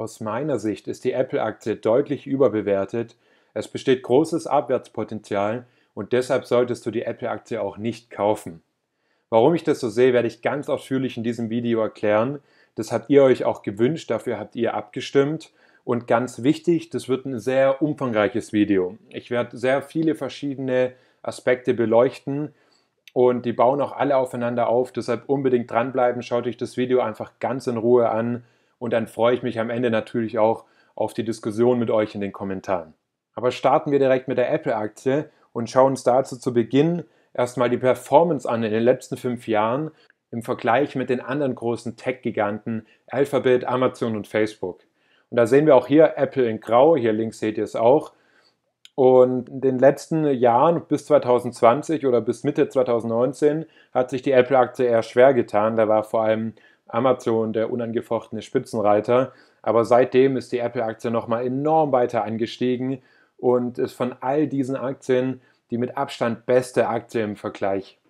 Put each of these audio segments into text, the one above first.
Aus meiner Sicht ist die Apple-Aktie deutlich überbewertet. Es besteht großes Abwärtspotenzial und deshalb solltest du die Apple-Aktie auch nicht kaufen. Warum ich das so sehe, werde ich ganz ausführlich in diesem Video erklären. Das habt ihr euch auch gewünscht, dafür habt ihr abgestimmt. Und ganz wichtig, das wird ein sehr umfangreiches Video. Ich werde sehr viele verschiedene Aspekte beleuchten und die bauen auch alle aufeinander auf. Deshalb unbedingt dranbleiben, schaut euch das Video einfach ganz in Ruhe an und dann freue ich mich am Ende natürlich auch auf die Diskussion mit euch in den Kommentaren. Aber starten wir direkt mit der Apple-Aktie und schauen uns dazu zu Beginn erstmal die Performance an in den letzten fünf Jahren im Vergleich mit den anderen großen Tech-Giganten Alphabet, Amazon und Facebook. Und da sehen wir auch hier Apple in Grau, hier links seht ihr es auch. Und in den letzten Jahren bis 2020 oder bis Mitte 2019 hat sich die Apple-Aktie eher schwer getan. Da war vor allem Amazon der unangefochtene Spitzenreiter. Aber seitdem ist die Apple-Aktie nochmal enorm weiter angestiegen und ist von all diesen Aktien die mit Abstand beste Aktie im Vergleich.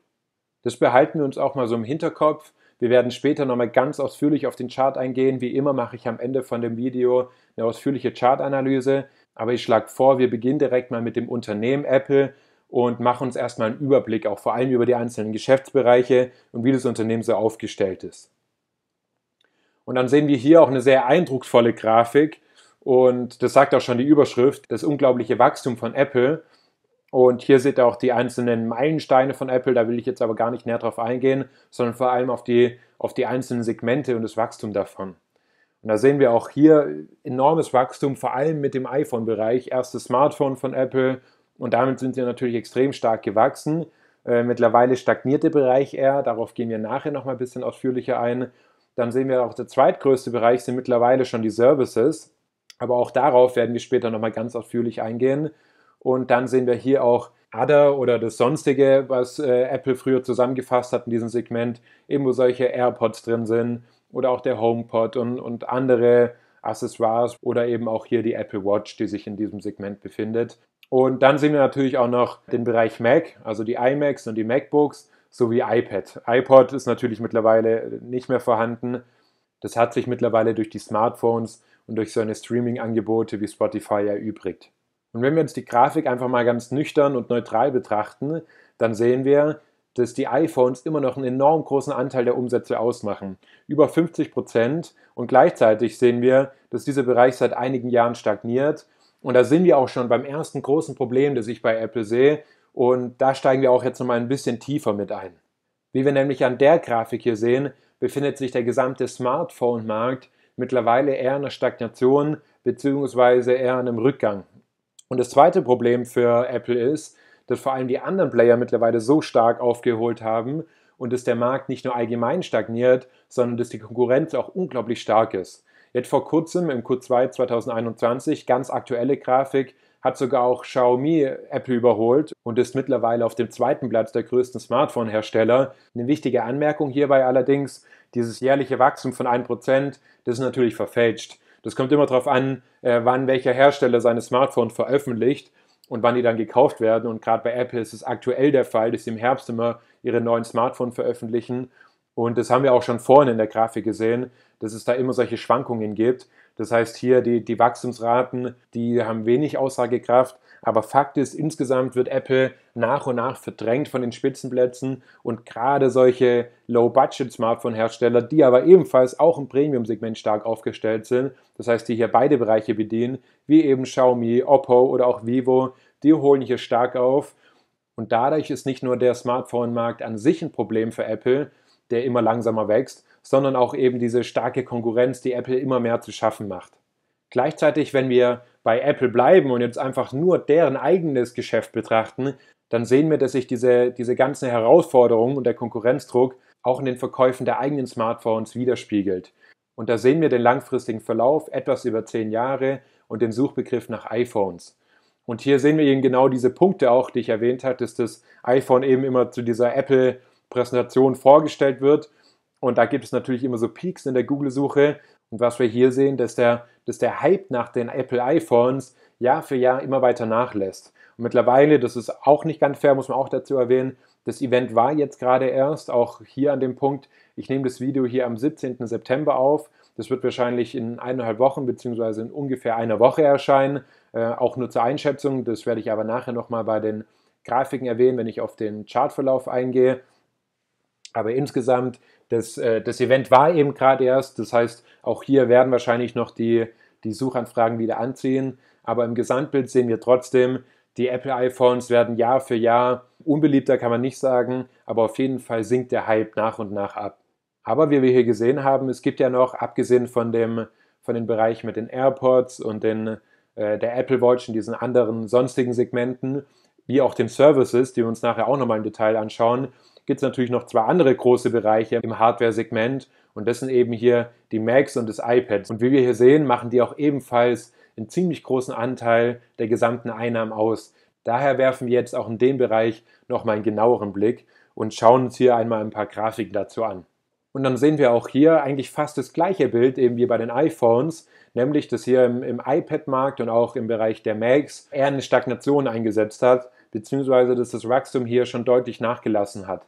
Das behalten wir uns auch mal so im Hinterkopf. Wir werden später nochmal ganz ausführlich auf den Chart eingehen. Wie immer mache ich am Ende von dem Video eine ausführliche Chartanalyse. Aber ich schlage vor, wir beginnen direkt mal mit dem Unternehmen Apple und machen uns erstmal einen Überblick, auch vor allem über die einzelnen Geschäftsbereiche und wie das Unternehmen so aufgestellt ist. Und dann sehen wir hier auch eine sehr eindrucksvolle Grafik. Und das sagt auch schon die Überschrift, das unglaubliche Wachstum von Apple. Und hier seht ihr auch die einzelnen Meilensteine von Apple. Da will ich jetzt aber gar nicht näher drauf eingehen, sondern vor allem auf die, auf die einzelnen Segmente und das Wachstum davon. Und da sehen wir auch hier enormes Wachstum, vor allem mit dem iPhone-Bereich. Erstes Smartphone von Apple und damit sind sie natürlich extrem stark gewachsen. Äh, mittlerweile stagniert der Bereich eher, darauf gehen wir nachher nochmal ein bisschen ausführlicher ein dann sehen wir auch der zweitgrößte Bereich sind mittlerweile schon die Services. Aber auch darauf werden wir später nochmal ganz ausführlich eingehen. Und dann sehen wir hier auch Other oder das Sonstige, was äh, Apple früher zusammengefasst hat in diesem Segment, eben wo solche AirPods drin sind oder auch der HomePod und, und andere Accessoires oder eben auch hier die Apple Watch, die sich in diesem Segment befindet. Und dann sehen wir natürlich auch noch den Bereich Mac, also die iMacs und die MacBooks so wie iPad. iPod ist natürlich mittlerweile äh, nicht mehr vorhanden. Das hat sich mittlerweile durch die Smartphones und durch seine Streaming-Angebote wie Spotify erübrigt. Und wenn wir uns die Grafik einfach mal ganz nüchtern und neutral betrachten, dann sehen wir, dass die iPhones immer noch einen enorm großen Anteil der Umsätze ausmachen. Über 50 Prozent. Und gleichzeitig sehen wir, dass dieser Bereich seit einigen Jahren stagniert. Und da sind wir auch schon beim ersten großen Problem, das ich bei Apple sehe. Und da steigen wir auch jetzt nochmal ein bisschen tiefer mit ein. Wie wir nämlich an der Grafik hier sehen, befindet sich der gesamte Smartphone-Markt mittlerweile eher in einer Stagnation bzw. eher in einem Rückgang. Und das zweite Problem für Apple ist, dass vor allem die anderen Player mittlerweile so stark aufgeholt haben und dass der Markt nicht nur allgemein stagniert, sondern dass die Konkurrenz auch unglaublich stark ist. Jetzt vor kurzem, im Q2 2021, ganz aktuelle Grafik, hat sogar auch Xiaomi Apple überholt und ist mittlerweile auf dem zweiten Platz der größten Smartphone-Hersteller. Eine wichtige Anmerkung hierbei allerdings, dieses jährliche Wachstum von 1%, das ist natürlich verfälscht. Das kommt immer darauf an, äh, wann welcher Hersteller seine Smartphone veröffentlicht und wann die dann gekauft werden. Und gerade bei Apple ist es aktuell der Fall, dass sie im Herbst immer ihre neuen Smartphones veröffentlichen. Und das haben wir auch schon vorhin in der Grafik gesehen, dass es da immer solche Schwankungen gibt. Das heißt, hier die, die Wachstumsraten, die haben wenig Aussagekraft. Aber Fakt ist, insgesamt wird Apple nach und nach verdrängt von den Spitzenplätzen und gerade solche Low-Budget-Smartphone-Hersteller, die aber ebenfalls auch im Premium-Segment stark aufgestellt sind, das heißt, die hier beide Bereiche bedienen, wie eben Xiaomi, Oppo oder auch Vivo, die holen hier stark auf. Und dadurch ist nicht nur der Smartphone-Markt an sich ein Problem für Apple, der immer langsamer wächst, sondern auch eben diese starke Konkurrenz, die Apple immer mehr zu schaffen macht. Gleichzeitig, wenn wir bei Apple bleiben und jetzt einfach nur deren eigenes Geschäft betrachten, dann sehen wir, dass sich diese, diese ganzen Herausforderungen und der Konkurrenzdruck auch in den Verkäufen der eigenen Smartphones widerspiegelt. Und da sehen wir den langfristigen Verlauf, etwas über zehn Jahre und den Suchbegriff nach iPhones. Und hier sehen wir eben genau diese Punkte auch, die ich erwähnt hatte, dass das iPhone eben immer zu dieser Apple-Präsentation vorgestellt wird und da gibt es natürlich immer so Peaks in der Google-Suche. Und was wir hier sehen, dass der, dass der Hype nach den Apple iPhones Jahr für Jahr immer weiter nachlässt. Und mittlerweile, das ist auch nicht ganz fair, muss man auch dazu erwähnen, das Event war jetzt gerade erst, auch hier an dem Punkt, ich nehme das Video hier am 17. September auf. Das wird wahrscheinlich in eineinhalb Wochen beziehungsweise in ungefähr einer Woche erscheinen. Äh, auch nur zur Einschätzung, das werde ich aber nachher nochmal bei den Grafiken erwähnen, wenn ich auf den Chartverlauf eingehe. Aber insgesamt das, äh, das Event war eben gerade erst, das heißt, auch hier werden wahrscheinlich noch die, die Suchanfragen wieder anziehen, aber im Gesamtbild sehen wir trotzdem, die Apple iPhones werden Jahr für Jahr unbeliebter, kann man nicht sagen, aber auf jeden Fall sinkt der Hype nach und nach ab. Aber wie wir hier gesehen haben, es gibt ja noch, abgesehen von dem, von dem Bereich mit den AirPods und den, äh, der Apple Watch und diesen anderen sonstigen Segmenten, wie auch den Services, die wir uns nachher auch nochmal im Detail anschauen, gibt es natürlich noch zwei andere große Bereiche im Hardware-Segment und das sind eben hier die Macs und das iPad. Und wie wir hier sehen, machen die auch ebenfalls einen ziemlich großen Anteil der gesamten Einnahmen aus. Daher werfen wir jetzt auch in dem Bereich nochmal einen genaueren Blick und schauen uns hier einmal ein paar Grafiken dazu an. Und dann sehen wir auch hier eigentlich fast das gleiche Bild eben wie bei den iPhones, nämlich dass hier im, im iPad-Markt und auch im Bereich der Macs eher eine Stagnation eingesetzt hat, beziehungsweise dass das Wachstum hier schon deutlich nachgelassen hat.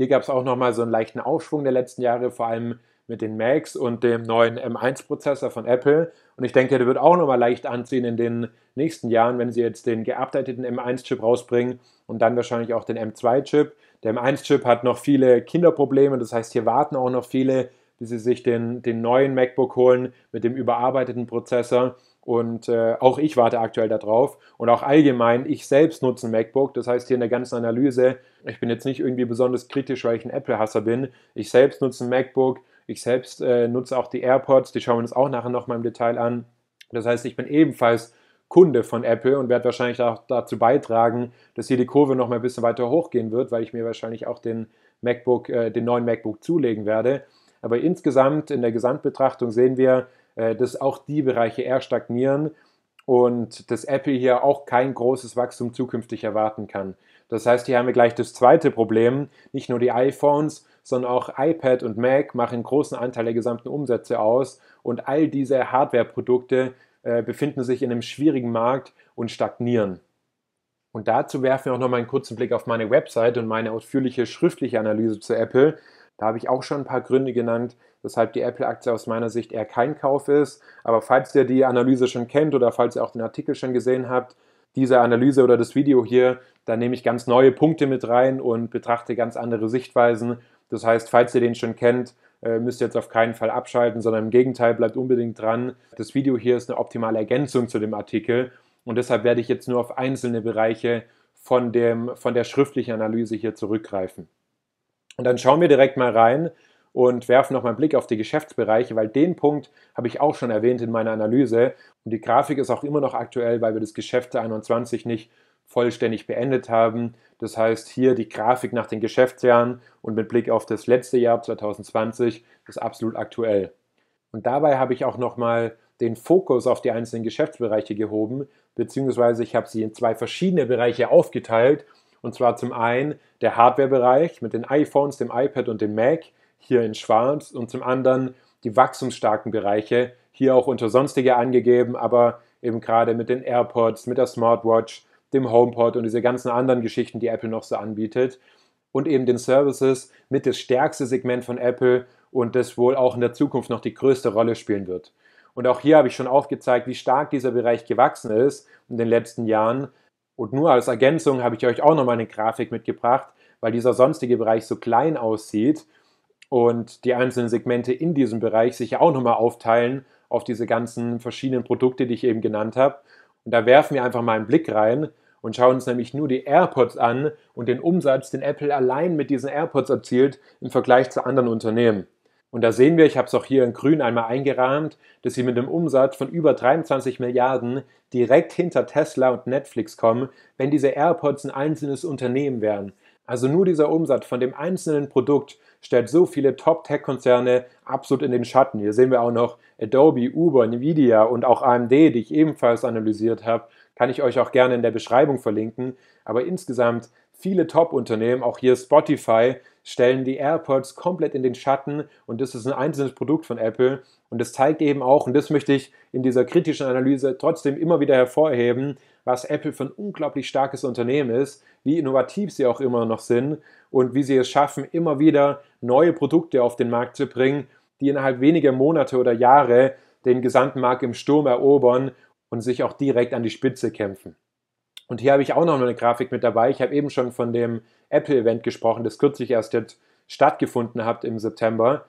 Hier gab es auch nochmal so einen leichten Aufschwung der letzten Jahre, vor allem mit den Macs und dem neuen M1-Prozessor von Apple. Und ich denke, der wird auch nochmal leicht anziehen in den nächsten Jahren, wenn sie jetzt den geupdateten M1-Chip rausbringen und dann wahrscheinlich auch den M2-Chip. Der M1-Chip hat noch viele Kinderprobleme, das heißt, hier warten auch noch viele, bis sie sich den, den neuen MacBook holen mit dem überarbeiteten Prozessor. Und äh, auch ich warte aktuell darauf. Und auch allgemein, ich selbst nutze ein MacBook. Das heißt, hier in der ganzen Analyse, ich bin jetzt nicht irgendwie besonders kritisch, weil ich ein Apple-Hasser bin. Ich selbst nutze ein MacBook. Ich selbst äh, nutze auch die AirPods. Die schauen wir uns auch nachher nochmal im Detail an. Das heißt, ich bin ebenfalls Kunde von Apple und werde wahrscheinlich auch dazu beitragen, dass hier die Kurve nochmal ein bisschen weiter hochgehen wird, weil ich mir wahrscheinlich auch den MacBook, äh, den neuen MacBook zulegen werde. Aber insgesamt in der Gesamtbetrachtung sehen wir, äh, dass auch die Bereiche eher stagnieren und dass Apple hier auch kein großes Wachstum zukünftig erwarten kann. Das heißt, hier haben wir gleich das zweite Problem. Nicht nur die iPhones, sondern auch iPad und Mac machen einen großen Anteil der gesamten Umsätze aus und all diese Hardware-Produkte äh, befinden sich in einem schwierigen Markt und stagnieren. Und dazu werfen wir auch nochmal einen kurzen Blick auf meine Website und meine ausführliche schriftliche Analyse zu Apple. Da habe ich auch schon ein paar Gründe genannt, weshalb die Apple-Aktie aus meiner Sicht eher kein Kauf ist. Aber falls ihr die Analyse schon kennt oder falls ihr auch den Artikel schon gesehen habt, diese Analyse oder das Video hier, da nehme ich ganz neue Punkte mit rein und betrachte ganz andere Sichtweisen. Das heißt, falls ihr den schon kennt, äh, müsst ihr jetzt auf keinen Fall abschalten, sondern im Gegenteil, bleibt unbedingt dran. Das Video hier ist eine optimale Ergänzung zu dem Artikel und deshalb werde ich jetzt nur auf einzelne Bereiche von, dem, von der schriftlichen Analyse hier zurückgreifen. Und dann schauen wir direkt mal rein, und werfen nochmal einen Blick auf die Geschäftsbereiche, weil den Punkt habe ich auch schon erwähnt in meiner Analyse. Und die Grafik ist auch immer noch aktuell, weil wir das Geschäft 21 nicht vollständig beendet haben. Das heißt, hier die Grafik nach den Geschäftsjahren und mit Blick auf das letzte Jahr 2020 ist absolut aktuell. Und dabei habe ich auch nochmal den Fokus auf die einzelnen Geschäftsbereiche gehoben, beziehungsweise ich habe sie in zwei verschiedene Bereiche aufgeteilt. Und zwar zum einen der Hardware-Bereich mit den iPhones, dem iPad und dem Mac hier in schwarz und zum anderen die wachstumsstarken Bereiche, hier auch unter sonstige angegeben, aber eben gerade mit den AirPods, mit der Smartwatch, dem HomePod und diese ganzen anderen Geschichten, die Apple noch so anbietet und eben den Services mit das stärkste Segment von Apple und das wohl auch in der Zukunft noch die größte Rolle spielen wird. Und auch hier habe ich schon aufgezeigt, wie stark dieser Bereich gewachsen ist in den letzten Jahren. Und nur als Ergänzung habe ich euch auch nochmal eine Grafik mitgebracht, weil dieser sonstige Bereich so klein aussieht und die einzelnen Segmente in diesem Bereich sich ja auch nochmal aufteilen auf diese ganzen verschiedenen Produkte, die ich eben genannt habe. Und da werfen wir einfach mal einen Blick rein und schauen uns nämlich nur die AirPods an und den Umsatz, den Apple allein mit diesen AirPods erzielt im Vergleich zu anderen Unternehmen. Und da sehen wir, ich habe es auch hier in grün einmal eingerahmt, dass sie mit einem Umsatz von über 23 Milliarden direkt hinter Tesla und Netflix kommen, wenn diese AirPods ein einzelnes Unternehmen wären. Also nur dieser Umsatz von dem einzelnen Produkt stellt so viele Top-Tech-Konzerne absolut in den Schatten. Hier sehen wir auch noch Adobe, Uber, Nvidia und auch AMD, die ich ebenfalls analysiert habe. Kann ich euch auch gerne in der Beschreibung verlinken. Aber insgesamt viele Top-Unternehmen, auch hier Spotify, stellen die AirPods komplett in den Schatten und das ist ein einzelnes Produkt von Apple und das zeigt eben auch, und das möchte ich in dieser kritischen Analyse trotzdem immer wieder hervorheben, was Apple für ein unglaublich starkes Unternehmen ist, wie innovativ sie auch immer noch sind und wie sie es schaffen, immer wieder neue Produkte auf den Markt zu bringen, die innerhalb weniger Monate oder Jahre den gesamten Markt im Sturm erobern und sich auch direkt an die Spitze kämpfen. Und hier habe ich auch noch eine Grafik mit dabei. Ich habe eben schon von dem Apple-Event gesprochen, das kürzlich erst jetzt stattgefunden hat im September.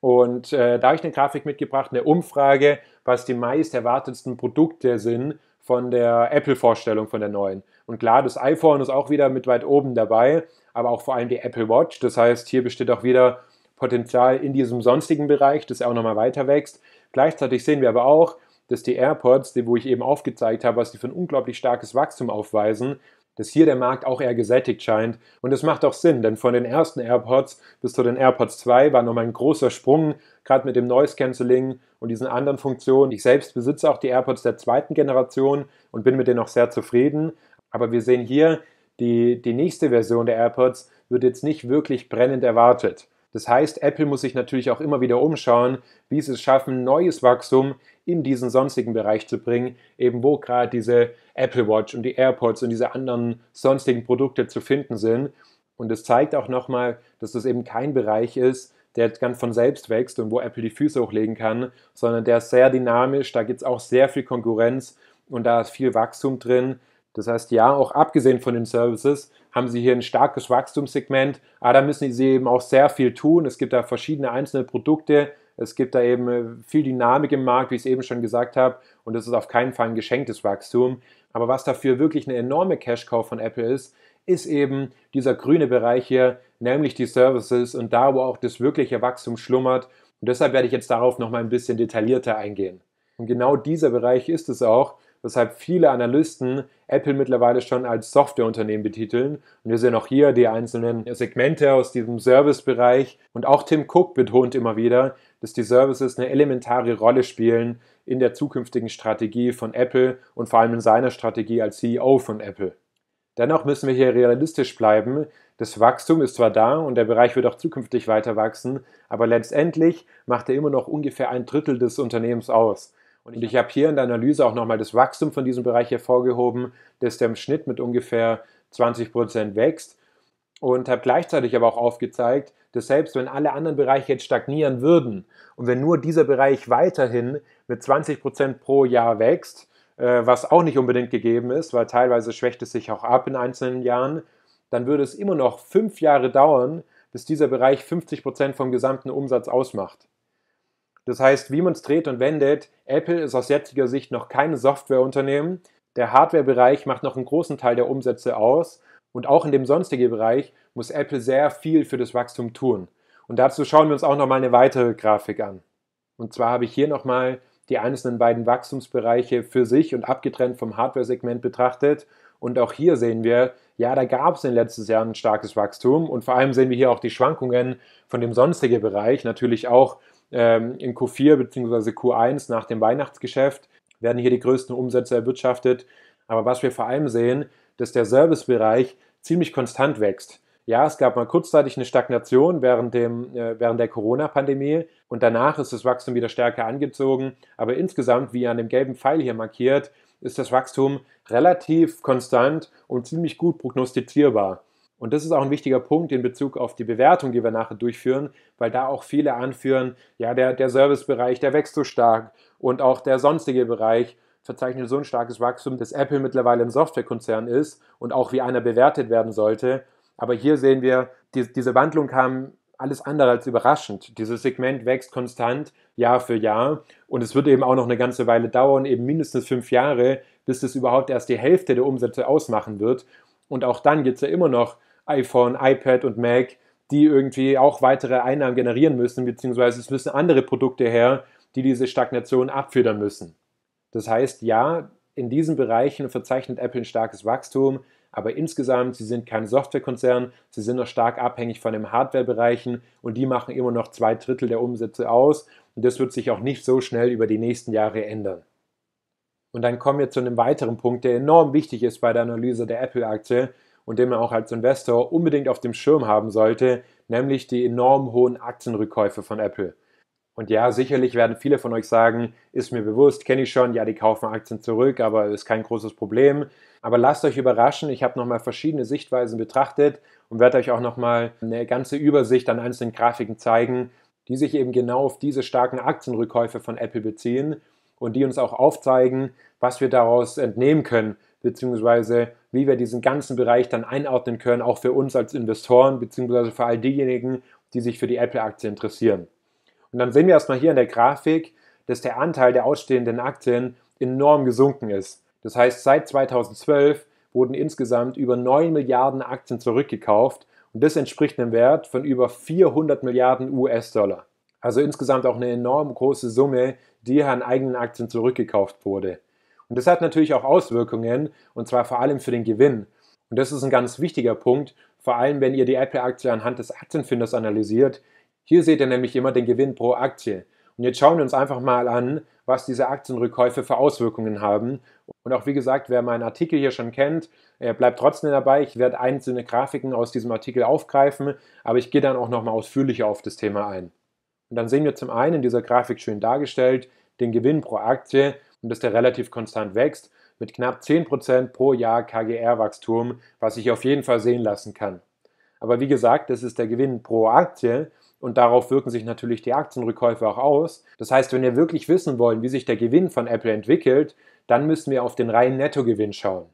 Und äh, da habe ich eine Grafik mitgebracht, eine Umfrage, was die meist erwartetsten Produkte sind von der Apple-Vorstellung, von der neuen. Und klar, das iPhone ist auch wieder mit weit oben dabei, aber auch vor allem die Apple Watch. Das heißt, hier besteht auch wieder Potenzial in diesem sonstigen Bereich, dass er auch nochmal weiter wächst. Gleichzeitig sehen wir aber auch, dass die AirPods, die, wo ich eben aufgezeigt habe, was die für ein unglaublich starkes Wachstum aufweisen, dass hier der Markt auch eher gesättigt scheint. Und es macht auch Sinn, denn von den ersten AirPods bis zu den AirPods 2 war nochmal ein großer Sprung, gerade mit dem Noise Cancelling und diesen anderen Funktionen. Ich selbst besitze auch die AirPods der zweiten Generation und bin mit denen auch sehr zufrieden. Aber wir sehen hier, die, die nächste Version der AirPods wird jetzt nicht wirklich brennend erwartet. Das heißt, Apple muss sich natürlich auch immer wieder umschauen, wie sie es schaffen, neues Wachstum in diesen sonstigen Bereich zu bringen, eben wo gerade diese Apple Watch und die AirPods und diese anderen sonstigen Produkte zu finden sind. Und es zeigt auch nochmal, dass das eben kein Bereich ist, der ganz von selbst wächst und wo Apple die Füße hochlegen kann, sondern der ist sehr dynamisch, da gibt es auch sehr viel Konkurrenz und da ist viel Wachstum drin. Das heißt, ja, auch abgesehen von den Services haben sie hier ein starkes Wachstumssegment, aber ah, da müssen sie eben auch sehr viel tun. Es gibt da verschiedene einzelne Produkte, es gibt da eben äh, viel Dynamik im Markt, wie ich es eben schon gesagt habe, und das ist auf keinen Fall ein geschenktes Wachstum. Aber was dafür wirklich eine enorme Cash-Cow von Apple ist, ist eben dieser grüne Bereich hier, nämlich die Services und da, wo auch das wirkliche Wachstum schlummert. Und deshalb werde ich jetzt darauf nochmal ein bisschen detaillierter eingehen. Und genau dieser Bereich ist es auch, weshalb viele Analysten Apple mittlerweile schon als Softwareunternehmen betiteln. Und wir sehen auch hier die einzelnen Segmente aus diesem Servicebereich. Und auch Tim Cook betont immer wieder, dass die Services eine elementare Rolle spielen in der zukünftigen Strategie von Apple und vor allem in seiner Strategie als CEO von Apple. Dennoch müssen wir hier realistisch bleiben. Das Wachstum ist zwar da und der Bereich wird auch zukünftig weiter wachsen, aber letztendlich macht er immer noch ungefähr ein Drittel des Unternehmens aus. Und ich habe hier in der Analyse auch nochmal das Wachstum von diesem Bereich hervorgehoben, dass der im Schnitt mit ungefähr 20 Prozent wächst. Und habe gleichzeitig aber auch aufgezeigt, dass selbst wenn alle anderen Bereiche jetzt stagnieren würden und wenn nur dieser Bereich weiterhin mit 20 Prozent pro Jahr wächst, äh, was auch nicht unbedingt gegeben ist, weil teilweise schwächt es sich auch ab in einzelnen Jahren, dann würde es immer noch fünf Jahre dauern, bis dieser Bereich 50 Prozent vom gesamten Umsatz ausmacht. Das heißt, wie man es dreht und wendet, Apple ist aus jetziger Sicht noch kein Softwareunternehmen. Der Hardwarebereich macht noch einen großen Teil der Umsätze aus. Und auch in dem sonstigen Bereich muss Apple sehr viel für das Wachstum tun. Und dazu schauen wir uns auch nochmal eine weitere Grafik an. Und zwar habe ich hier nochmal die einzelnen beiden Wachstumsbereiche für sich und abgetrennt vom Hardware-Segment betrachtet. Und auch hier sehen wir, ja, da gab es in letztes Jahr ein starkes Wachstum und vor allem sehen wir hier auch die Schwankungen von dem sonstigen Bereich, natürlich auch ähm, in Q4 bzw. Q1 nach dem Weihnachtsgeschäft werden hier die größten Umsätze erwirtschaftet. Aber was wir vor allem sehen, dass der Servicebereich ziemlich konstant wächst. Ja, es gab mal kurzzeitig eine Stagnation während, dem, äh, während der Corona-Pandemie und danach ist das Wachstum wieder stärker angezogen. Aber insgesamt, wie an dem gelben Pfeil hier markiert, ist das Wachstum relativ konstant und ziemlich gut prognostizierbar. Und das ist auch ein wichtiger Punkt in Bezug auf die Bewertung, die wir nachher durchführen, weil da auch viele anführen, ja, der, der Servicebereich, der wächst so stark und auch der sonstige Bereich verzeichnet so ein starkes Wachstum, dass Apple mittlerweile ein Softwarekonzern ist und auch wie einer bewertet werden sollte. Aber hier sehen wir, die, diese Wandlung kam alles andere als überraschend. Dieses Segment wächst konstant Jahr für Jahr und es wird eben auch noch eine ganze Weile dauern, eben mindestens fünf Jahre, bis es überhaupt erst die Hälfte der Umsätze ausmachen wird. Und auch dann gibt es ja immer noch iPhone, iPad und Mac, die irgendwie auch weitere Einnahmen generieren müssen, beziehungsweise es müssen andere Produkte her, die diese Stagnation abfedern müssen. Das heißt, ja, in diesen Bereichen verzeichnet Apple ein starkes Wachstum, aber insgesamt, sie sind kein Softwarekonzern, sie sind noch stark abhängig von den Hardwarebereichen und die machen immer noch zwei Drittel der Umsätze aus und das wird sich auch nicht so schnell über die nächsten Jahre ändern. Und dann kommen wir zu einem weiteren Punkt, der enorm wichtig ist bei der Analyse der Apple-Aktie und den man auch als Investor unbedingt auf dem Schirm haben sollte, nämlich die enorm hohen Aktienrückkäufe von Apple. Und ja, sicherlich werden viele von euch sagen, ist mir bewusst, kenne ich schon, ja, die kaufen Aktien zurück, aber ist kein großes Problem. Aber lasst euch überraschen, ich habe nochmal verschiedene Sichtweisen betrachtet und werde euch auch nochmal eine ganze Übersicht an einzelnen Grafiken zeigen, die sich eben genau auf diese starken Aktienrückkäufe von Apple beziehen und die uns auch aufzeigen, was wir daraus entnehmen können, beziehungsweise wie wir diesen ganzen Bereich dann einordnen können, auch für uns als Investoren beziehungsweise für all diejenigen, die sich für die Apple-Aktie interessieren. Und dann sehen wir erstmal hier in der Grafik, dass der Anteil der ausstehenden Aktien enorm gesunken ist. Das heißt, seit 2012 wurden insgesamt über 9 Milliarden Aktien zurückgekauft und das entspricht einem Wert von über 400 Milliarden US-Dollar. Also insgesamt auch eine enorm große Summe, die an eigenen Aktien zurückgekauft wurde. Und das hat natürlich auch Auswirkungen, und zwar vor allem für den Gewinn. Und das ist ein ganz wichtiger Punkt, vor allem wenn ihr die Apple-Aktie anhand des Aktienfinders analysiert. Hier seht ihr nämlich immer den Gewinn pro Aktie. Und jetzt schauen wir uns einfach mal an, was diese Aktienrückkäufe für Auswirkungen haben. Und auch wie gesagt, wer meinen Artikel hier schon kennt, bleibt trotzdem dabei. Ich werde einzelne Grafiken aus diesem Artikel aufgreifen, aber ich gehe dann auch nochmal ausführlicher auf das Thema ein. Und dann sehen wir zum einen in dieser Grafik schön dargestellt den Gewinn pro Aktie und dass der relativ konstant wächst mit knapp 10% pro Jahr KGR-Wachstum, was sich auf jeden Fall sehen lassen kann. Aber wie gesagt, das ist der Gewinn pro Aktie und darauf wirken sich natürlich die Aktienrückkäufe auch aus. Das heißt, wenn wir wirklich wissen wollen, wie sich der Gewinn von Apple entwickelt, dann müssen wir auf den reinen Nettogewinn schauen.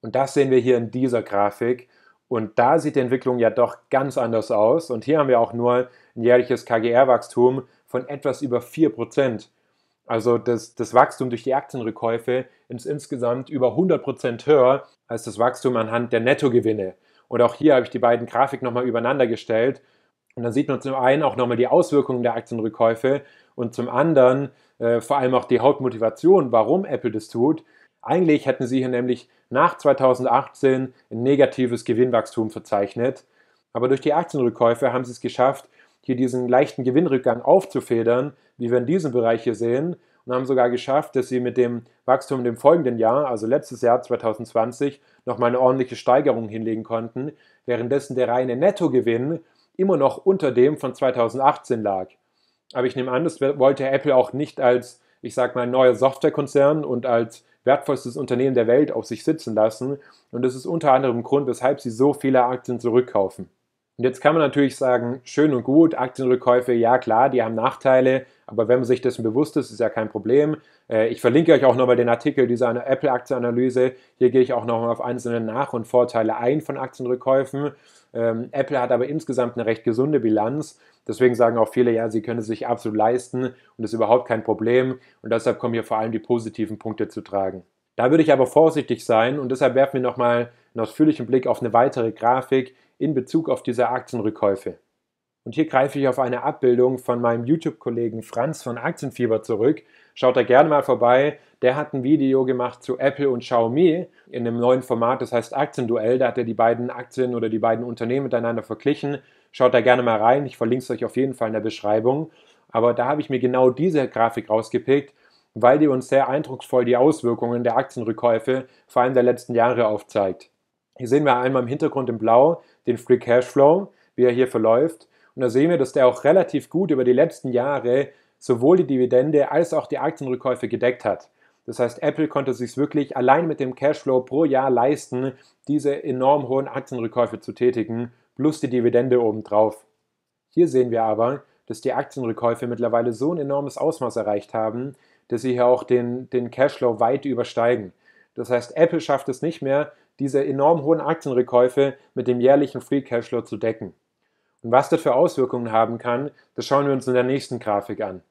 Und das sehen wir hier in dieser Grafik. Und da sieht die Entwicklung ja doch ganz anders aus. Und hier haben wir auch nur ein jährliches KGR-Wachstum von etwas über 4%. Also das, das Wachstum durch die Aktienrückkäufe ist insgesamt über 100% Prozent höher als das Wachstum anhand der Nettogewinne. Und auch hier habe ich die beiden Grafiken nochmal übereinander gestellt. Und dann sieht man zum einen auch nochmal die Auswirkungen der Aktienrückkäufe und zum anderen äh, vor allem auch die Hauptmotivation, warum Apple das tut. Eigentlich hätten sie hier nämlich nach 2018 ein negatives Gewinnwachstum verzeichnet. Aber durch die Aktienrückkäufe haben sie es geschafft, hier diesen leichten Gewinnrückgang aufzufedern wie wir in diesem Bereich hier sehen, und haben sogar geschafft, dass sie mit dem Wachstum im folgenden Jahr, also letztes Jahr 2020, nochmal eine ordentliche Steigerung hinlegen konnten, währenddessen der reine Nettogewinn immer noch unter dem von 2018 lag. Aber ich nehme an, das wollte Apple auch nicht als, ich sag mal, neuer Softwarekonzern und als wertvollstes Unternehmen der Welt auf sich sitzen lassen. Und das ist unter anderem Grund, weshalb sie so viele Aktien zurückkaufen. Und jetzt kann man natürlich sagen, schön und gut, Aktienrückkäufe, ja klar, die haben Nachteile, aber wenn man sich dessen bewusst ist, ist ja kein Problem. Äh, ich verlinke euch auch nochmal den Artikel dieser Apple-Aktienanalyse. Hier gehe ich auch nochmal auf einzelne Nach- und Vorteile ein von Aktienrückkäufen. Ähm, Apple hat aber insgesamt eine recht gesunde Bilanz. Deswegen sagen auch viele, ja, sie können es sich absolut leisten und das ist überhaupt kein Problem. Und deshalb kommen hier vor allem die positiven Punkte zu tragen. Da würde ich aber vorsichtig sein und deshalb werfen wir nochmal einen ausführlichen Blick auf eine weitere Grafik, in Bezug auf diese Aktienrückkäufe. Und hier greife ich auf eine Abbildung von meinem YouTube-Kollegen Franz von Aktienfieber zurück. Schaut da gerne mal vorbei. Der hat ein Video gemacht zu Apple und Xiaomi in einem neuen Format, das heißt Aktienduell. Da hat er die beiden Aktien oder die beiden Unternehmen miteinander verglichen. Schaut da gerne mal rein. Ich verlinke es euch auf jeden Fall in der Beschreibung. Aber da habe ich mir genau diese Grafik rausgepickt, weil die uns sehr eindrucksvoll die Auswirkungen der Aktienrückkäufe, vor allem der letzten Jahre, aufzeigt. Hier sehen wir einmal im Hintergrund im Blau den Free Cashflow, wie er hier verläuft. Und da sehen wir, dass der auch relativ gut über die letzten Jahre sowohl die Dividende als auch die Aktienrückkäufe gedeckt hat. Das heißt, Apple konnte sich wirklich allein mit dem Cashflow pro Jahr leisten, diese enorm hohen Aktienrückkäufe zu tätigen, plus die Dividende obendrauf. Hier sehen wir aber, dass die Aktienrückkäufe mittlerweile so ein enormes Ausmaß erreicht haben, dass sie hier auch den, den Cashflow weit übersteigen. Das heißt, Apple schafft es nicht mehr, diese enorm hohen Aktienrückkäufe mit dem jährlichen Free Cashflow zu decken. Und was das für Auswirkungen haben kann, das schauen wir uns in der nächsten Grafik an.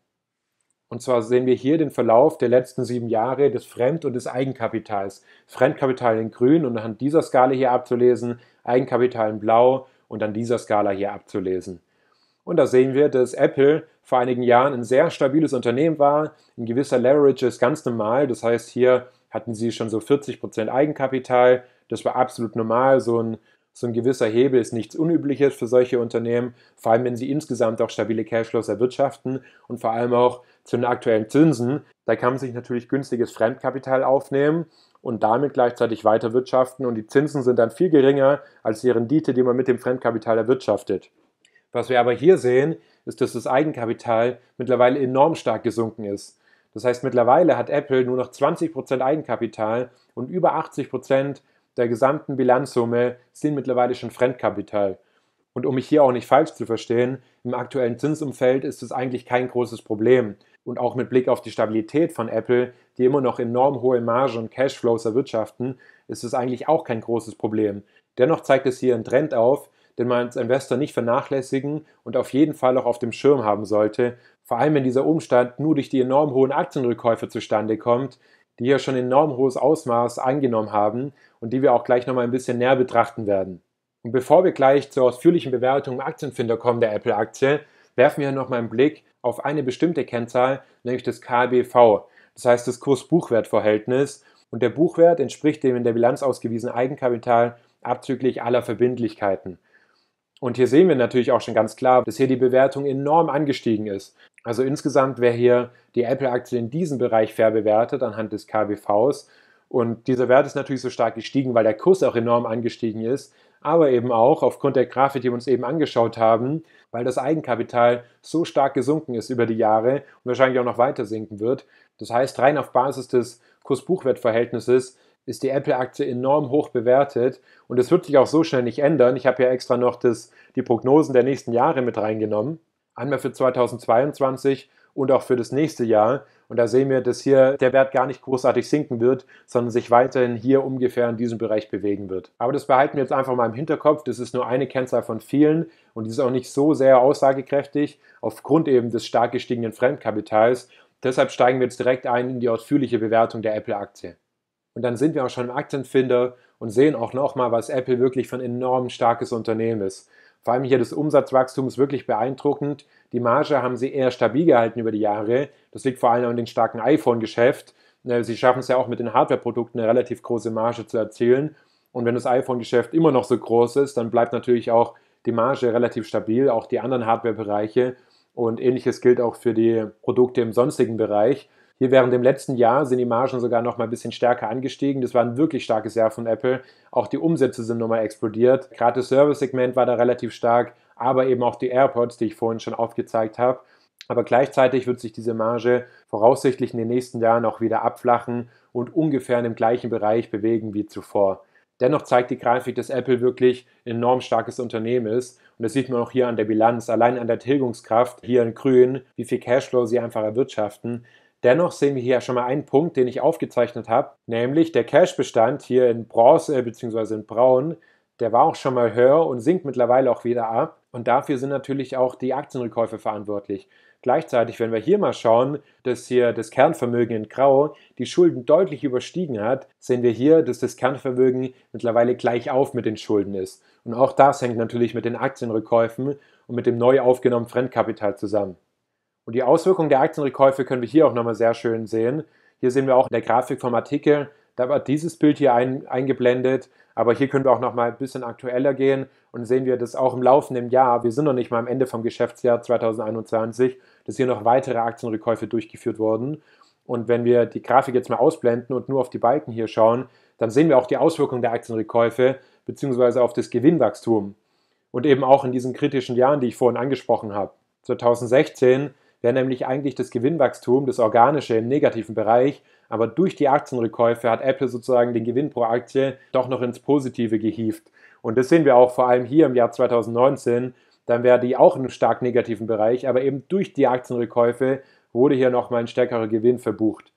Und zwar sehen wir hier den Verlauf der letzten sieben Jahre des Fremd- und des Eigenkapitals. Fremdkapital in grün und an dieser Skala hier abzulesen, Eigenkapital in blau und an dieser Skala hier abzulesen. Und da sehen wir, dass Apple vor einigen Jahren ein sehr stabiles Unternehmen war. Ein gewisser Leverage ist ganz normal. Das heißt, hier hatten sie schon so 40% Eigenkapital, das war absolut normal. So ein, so ein gewisser Hebel ist nichts Unübliches für solche Unternehmen, vor allem wenn sie insgesamt auch stabile Cashflows erwirtschaften und vor allem auch zu den aktuellen Zinsen. Da kann man sich natürlich günstiges Fremdkapital aufnehmen und damit gleichzeitig weiter wirtschaften und die Zinsen sind dann viel geringer als die Rendite, die man mit dem Fremdkapital erwirtschaftet. Was wir aber hier sehen, ist, dass das Eigenkapital mittlerweile enorm stark gesunken ist. Das heißt, mittlerweile hat Apple nur noch 20% Eigenkapital und über 80% der gesamten Bilanzsumme sind mittlerweile schon Fremdkapital. Und um mich hier auch nicht falsch zu verstehen, im aktuellen Zinsumfeld ist es eigentlich kein großes Problem. Und auch mit Blick auf die Stabilität von Apple, die immer noch enorm hohe Margen und Cashflows erwirtschaften, ist es eigentlich auch kein großes Problem. Dennoch zeigt es hier einen Trend auf, den man als Investor nicht vernachlässigen und auf jeden Fall auch auf dem Schirm haben sollte, vor allem wenn dieser Umstand nur durch die enorm hohen Aktienrückkäufe zustande kommt, die ja schon enorm hohes Ausmaß angenommen haben und die wir auch gleich nochmal ein bisschen näher betrachten werden. Und bevor wir gleich zur ausführlichen Bewertung im Aktienfinder kommen der Apple-Aktie, werfen wir nochmal einen Blick auf eine bestimmte Kennzahl, nämlich das KBV, das heißt das Kurs-Buchwert-Verhältnis. Und der Buchwert entspricht dem in der Bilanz ausgewiesenen Eigenkapital abzüglich aller Verbindlichkeiten. Und hier sehen wir natürlich auch schon ganz klar, dass hier die Bewertung enorm angestiegen ist. Also insgesamt wäre hier die Apple-Aktie in diesem Bereich fair bewertet anhand des KBVs. Und dieser Wert ist natürlich so stark gestiegen, weil der Kurs auch enorm angestiegen ist, aber eben auch aufgrund der Grafik, die wir uns eben angeschaut haben, weil das Eigenkapital so stark gesunken ist über die Jahre und wahrscheinlich auch noch weiter sinken wird. Das heißt, rein auf Basis des Kurs-Buchwert-Verhältnisses ist die Apple-Aktie enorm hoch bewertet und es wird sich auch so schnell nicht ändern. Ich habe ja extra noch das, die Prognosen der nächsten Jahre mit reingenommen, einmal für 2022 und auch für das nächste Jahr. Und da sehen wir, dass hier der Wert gar nicht großartig sinken wird, sondern sich weiterhin hier ungefähr in diesem Bereich bewegen wird. Aber das behalten wir jetzt einfach mal im Hinterkopf. Das ist nur eine Kennzahl von vielen und die ist auch nicht so sehr aussagekräftig aufgrund eben des stark gestiegenen Fremdkapitals. Deshalb steigen wir jetzt direkt ein in die ausführliche Bewertung der Apple-Aktie. Und dann sind wir auch schon im Aktenfinder und sehen auch nochmal, was Apple wirklich für ein enorm starkes Unternehmen ist. Vor allem hier das Umsatzwachstum ist wirklich beeindruckend. Die Marge haben sie eher stabil gehalten über die Jahre. Das liegt vor allem an dem starken iPhone-Geschäft. Äh, sie schaffen es ja auch mit den Hardware-Produkten eine relativ große Marge zu erzielen. Und wenn das iPhone-Geschäft immer noch so groß ist, dann bleibt natürlich auch die Marge relativ stabil, auch die anderen Hardware-Bereiche. Und ähnliches gilt auch für die Produkte im sonstigen Bereich. Hier während dem letzten Jahr sind die Margen sogar noch mal ein bisschen stärker angestiegen. Das war ein wirklich starkes Jahr von Apple. Auch die Umsätze sind nochmal explodiert. Gerade das Service-Segment war da relativ stark, aber eben auch die AirPods, die ich vorhin schon aufgezeigt habe. Aber gleichzeitig wird sich diese Marge voraussichtlich in den nächsten Jahren auch wieder abflachen und ungefähr in dem gleichen Bereich bewegen wie zuvor. Dennoch zeigt die Grafik, dass Apple wirklich ein enorm starkes Unternehmen ist. Und das sieht man auch hier an der Bilanz, allein an der Tilgungskraft, hier in grün, wie viel Cashflow sie einfach erwirtschaften. Dennoch sehen wir hier schon mal einen Punkt, den ich aufgezeichnet habe, nämlich der Cash-Bestand hier in Bronze äh, bzw. in Braun, der war auch schon mal höher und sinkt mittlerweile auch wieder ab. Und dafür sind natürlich auch die Aktienrückkäufe verantwortlich. Gleichzeitig, wenn wir hier mal schauen, dass hier das Kernvermögen in Grau die Schulden deutlich überstiegen hat, sehen wir hier, dass das Kernvermögen mittlerweile gleich auf mit den Schulden ist. Und auch das hängt natürlich mit den Aktienrückkäufen und mit dem neu aufgenommenen Fremdkapital zusammen. Und die Auswirkungen der Aktienrückkäufe können wir hier auch nochmal sehr schön sehen. Hier sehen wir auch in der Grafik vom Artikel, da war dieses Bild hier ein, eingeblendet, aber hier können wir auch nochmal ein bisschen aktueller gehen und sehen wir, dass auch im laufenden Jahr, wir sind noch nicht mal am Ende vom Geschäftsjahr 2021, dass hier noch weitere Aktienrückkäufe durchgeführt wurden. Und wenn wir die Grafik jetzt mal ausblenden und nur auf die Balken hier schauen, dann sehen wir auch die Auswirkungen der Aktienrückkäufe beziehungsweise auf das Gewinnwachstum. Und eben auch in diesen kritischen Jahren, die ich vorhin angesprochen habe. 2016 wäre nämlich eigentlich das Gewinnwachstum, das organische im negativen Bereich, aber durch die Aktienrückkäufe hat Apple sozusagen den Gewinn pro Aktie doch noch ins Positive gehievt. Und das sehen wir auch vor allem hier im Jahr 2019, dann wäre die auch im stark negativen Bereich, aber eben durch die Aktienrückkäufe wurde hier nochmal ein stärkerer Gewinn verbucht.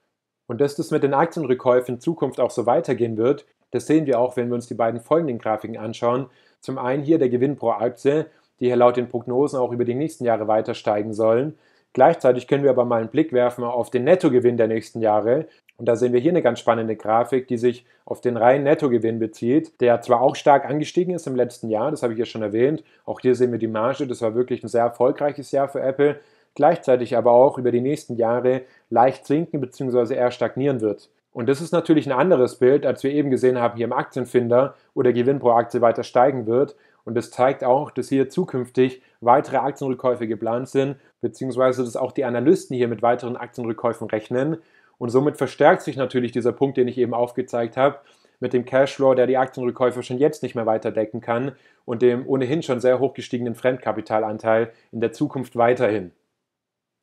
Und dass das mit den Aktienrückkäufen in Zukunft auch so weitergehen wird, das sehen wir auch, wenn wir uns die beiden folgenden Grafiken anschauen. Zum einen hier der Gewinn pro Aktie, die hier laut den Prognosen auch über die nächsten Jahre weiter steigen sollen. Gleichzeitig können wir aber mal einen Blick werfen auf den Nettogewinn der nächsten Jahre. Und da sehen wir hier eine ganz spannende Grafik, die sich auf den reinen Nettogewinn bezieht, der zwar auch stark angestiegen ist im letzten Jahr, das habe ich ja schon erwähnt. Auch hier sehen wir die Marge, das war wirklich ein sehr erfolgreiches Jahr für Apple. Gleichzeitig aber auch über die nächsten Jahre leicht sinken bzw. eher stagnieren wird. Und das ist natürlich ein anderes Bild, als wir eben gesehen haben hier im Aktienfinder, wo der Gewinn pro Aktie weiter steigen wird. Und das zeigt auch, dass hier zukünftig weitere Aktienrückkäufe geplant sind, beziehungsweise dass auch die Analysten hier mit weiteren Aktienrückkäufen rechnen. Und somit verstärkt sich natürlich dieser Punkt, den ich eben aufgezeigt habe, mit dem Cashflow, der die Aktienrückkäufe schon jetzt nicht mehr weiter decken kann und dem ohnehin schon sehr hoch gestiegenen Fremdkapitalanteil in der Zukunft weiterhin.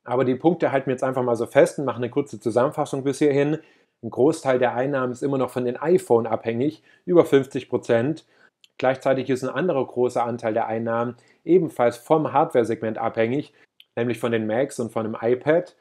Aber die Punkte halten wir jetzt einfach mal so fest und machen eine kurze Zusammenfassung bis hierhin. Ein Großteil der Einnahmen ist immer noch von den iPhone abhängig, über 50 Prozent. Gleichzeitig ist ein anderer großer Anteil der Einnahmen ebenfalls vom Hardware-Segment abhängig, nämlich von den Macs und von dem iPad.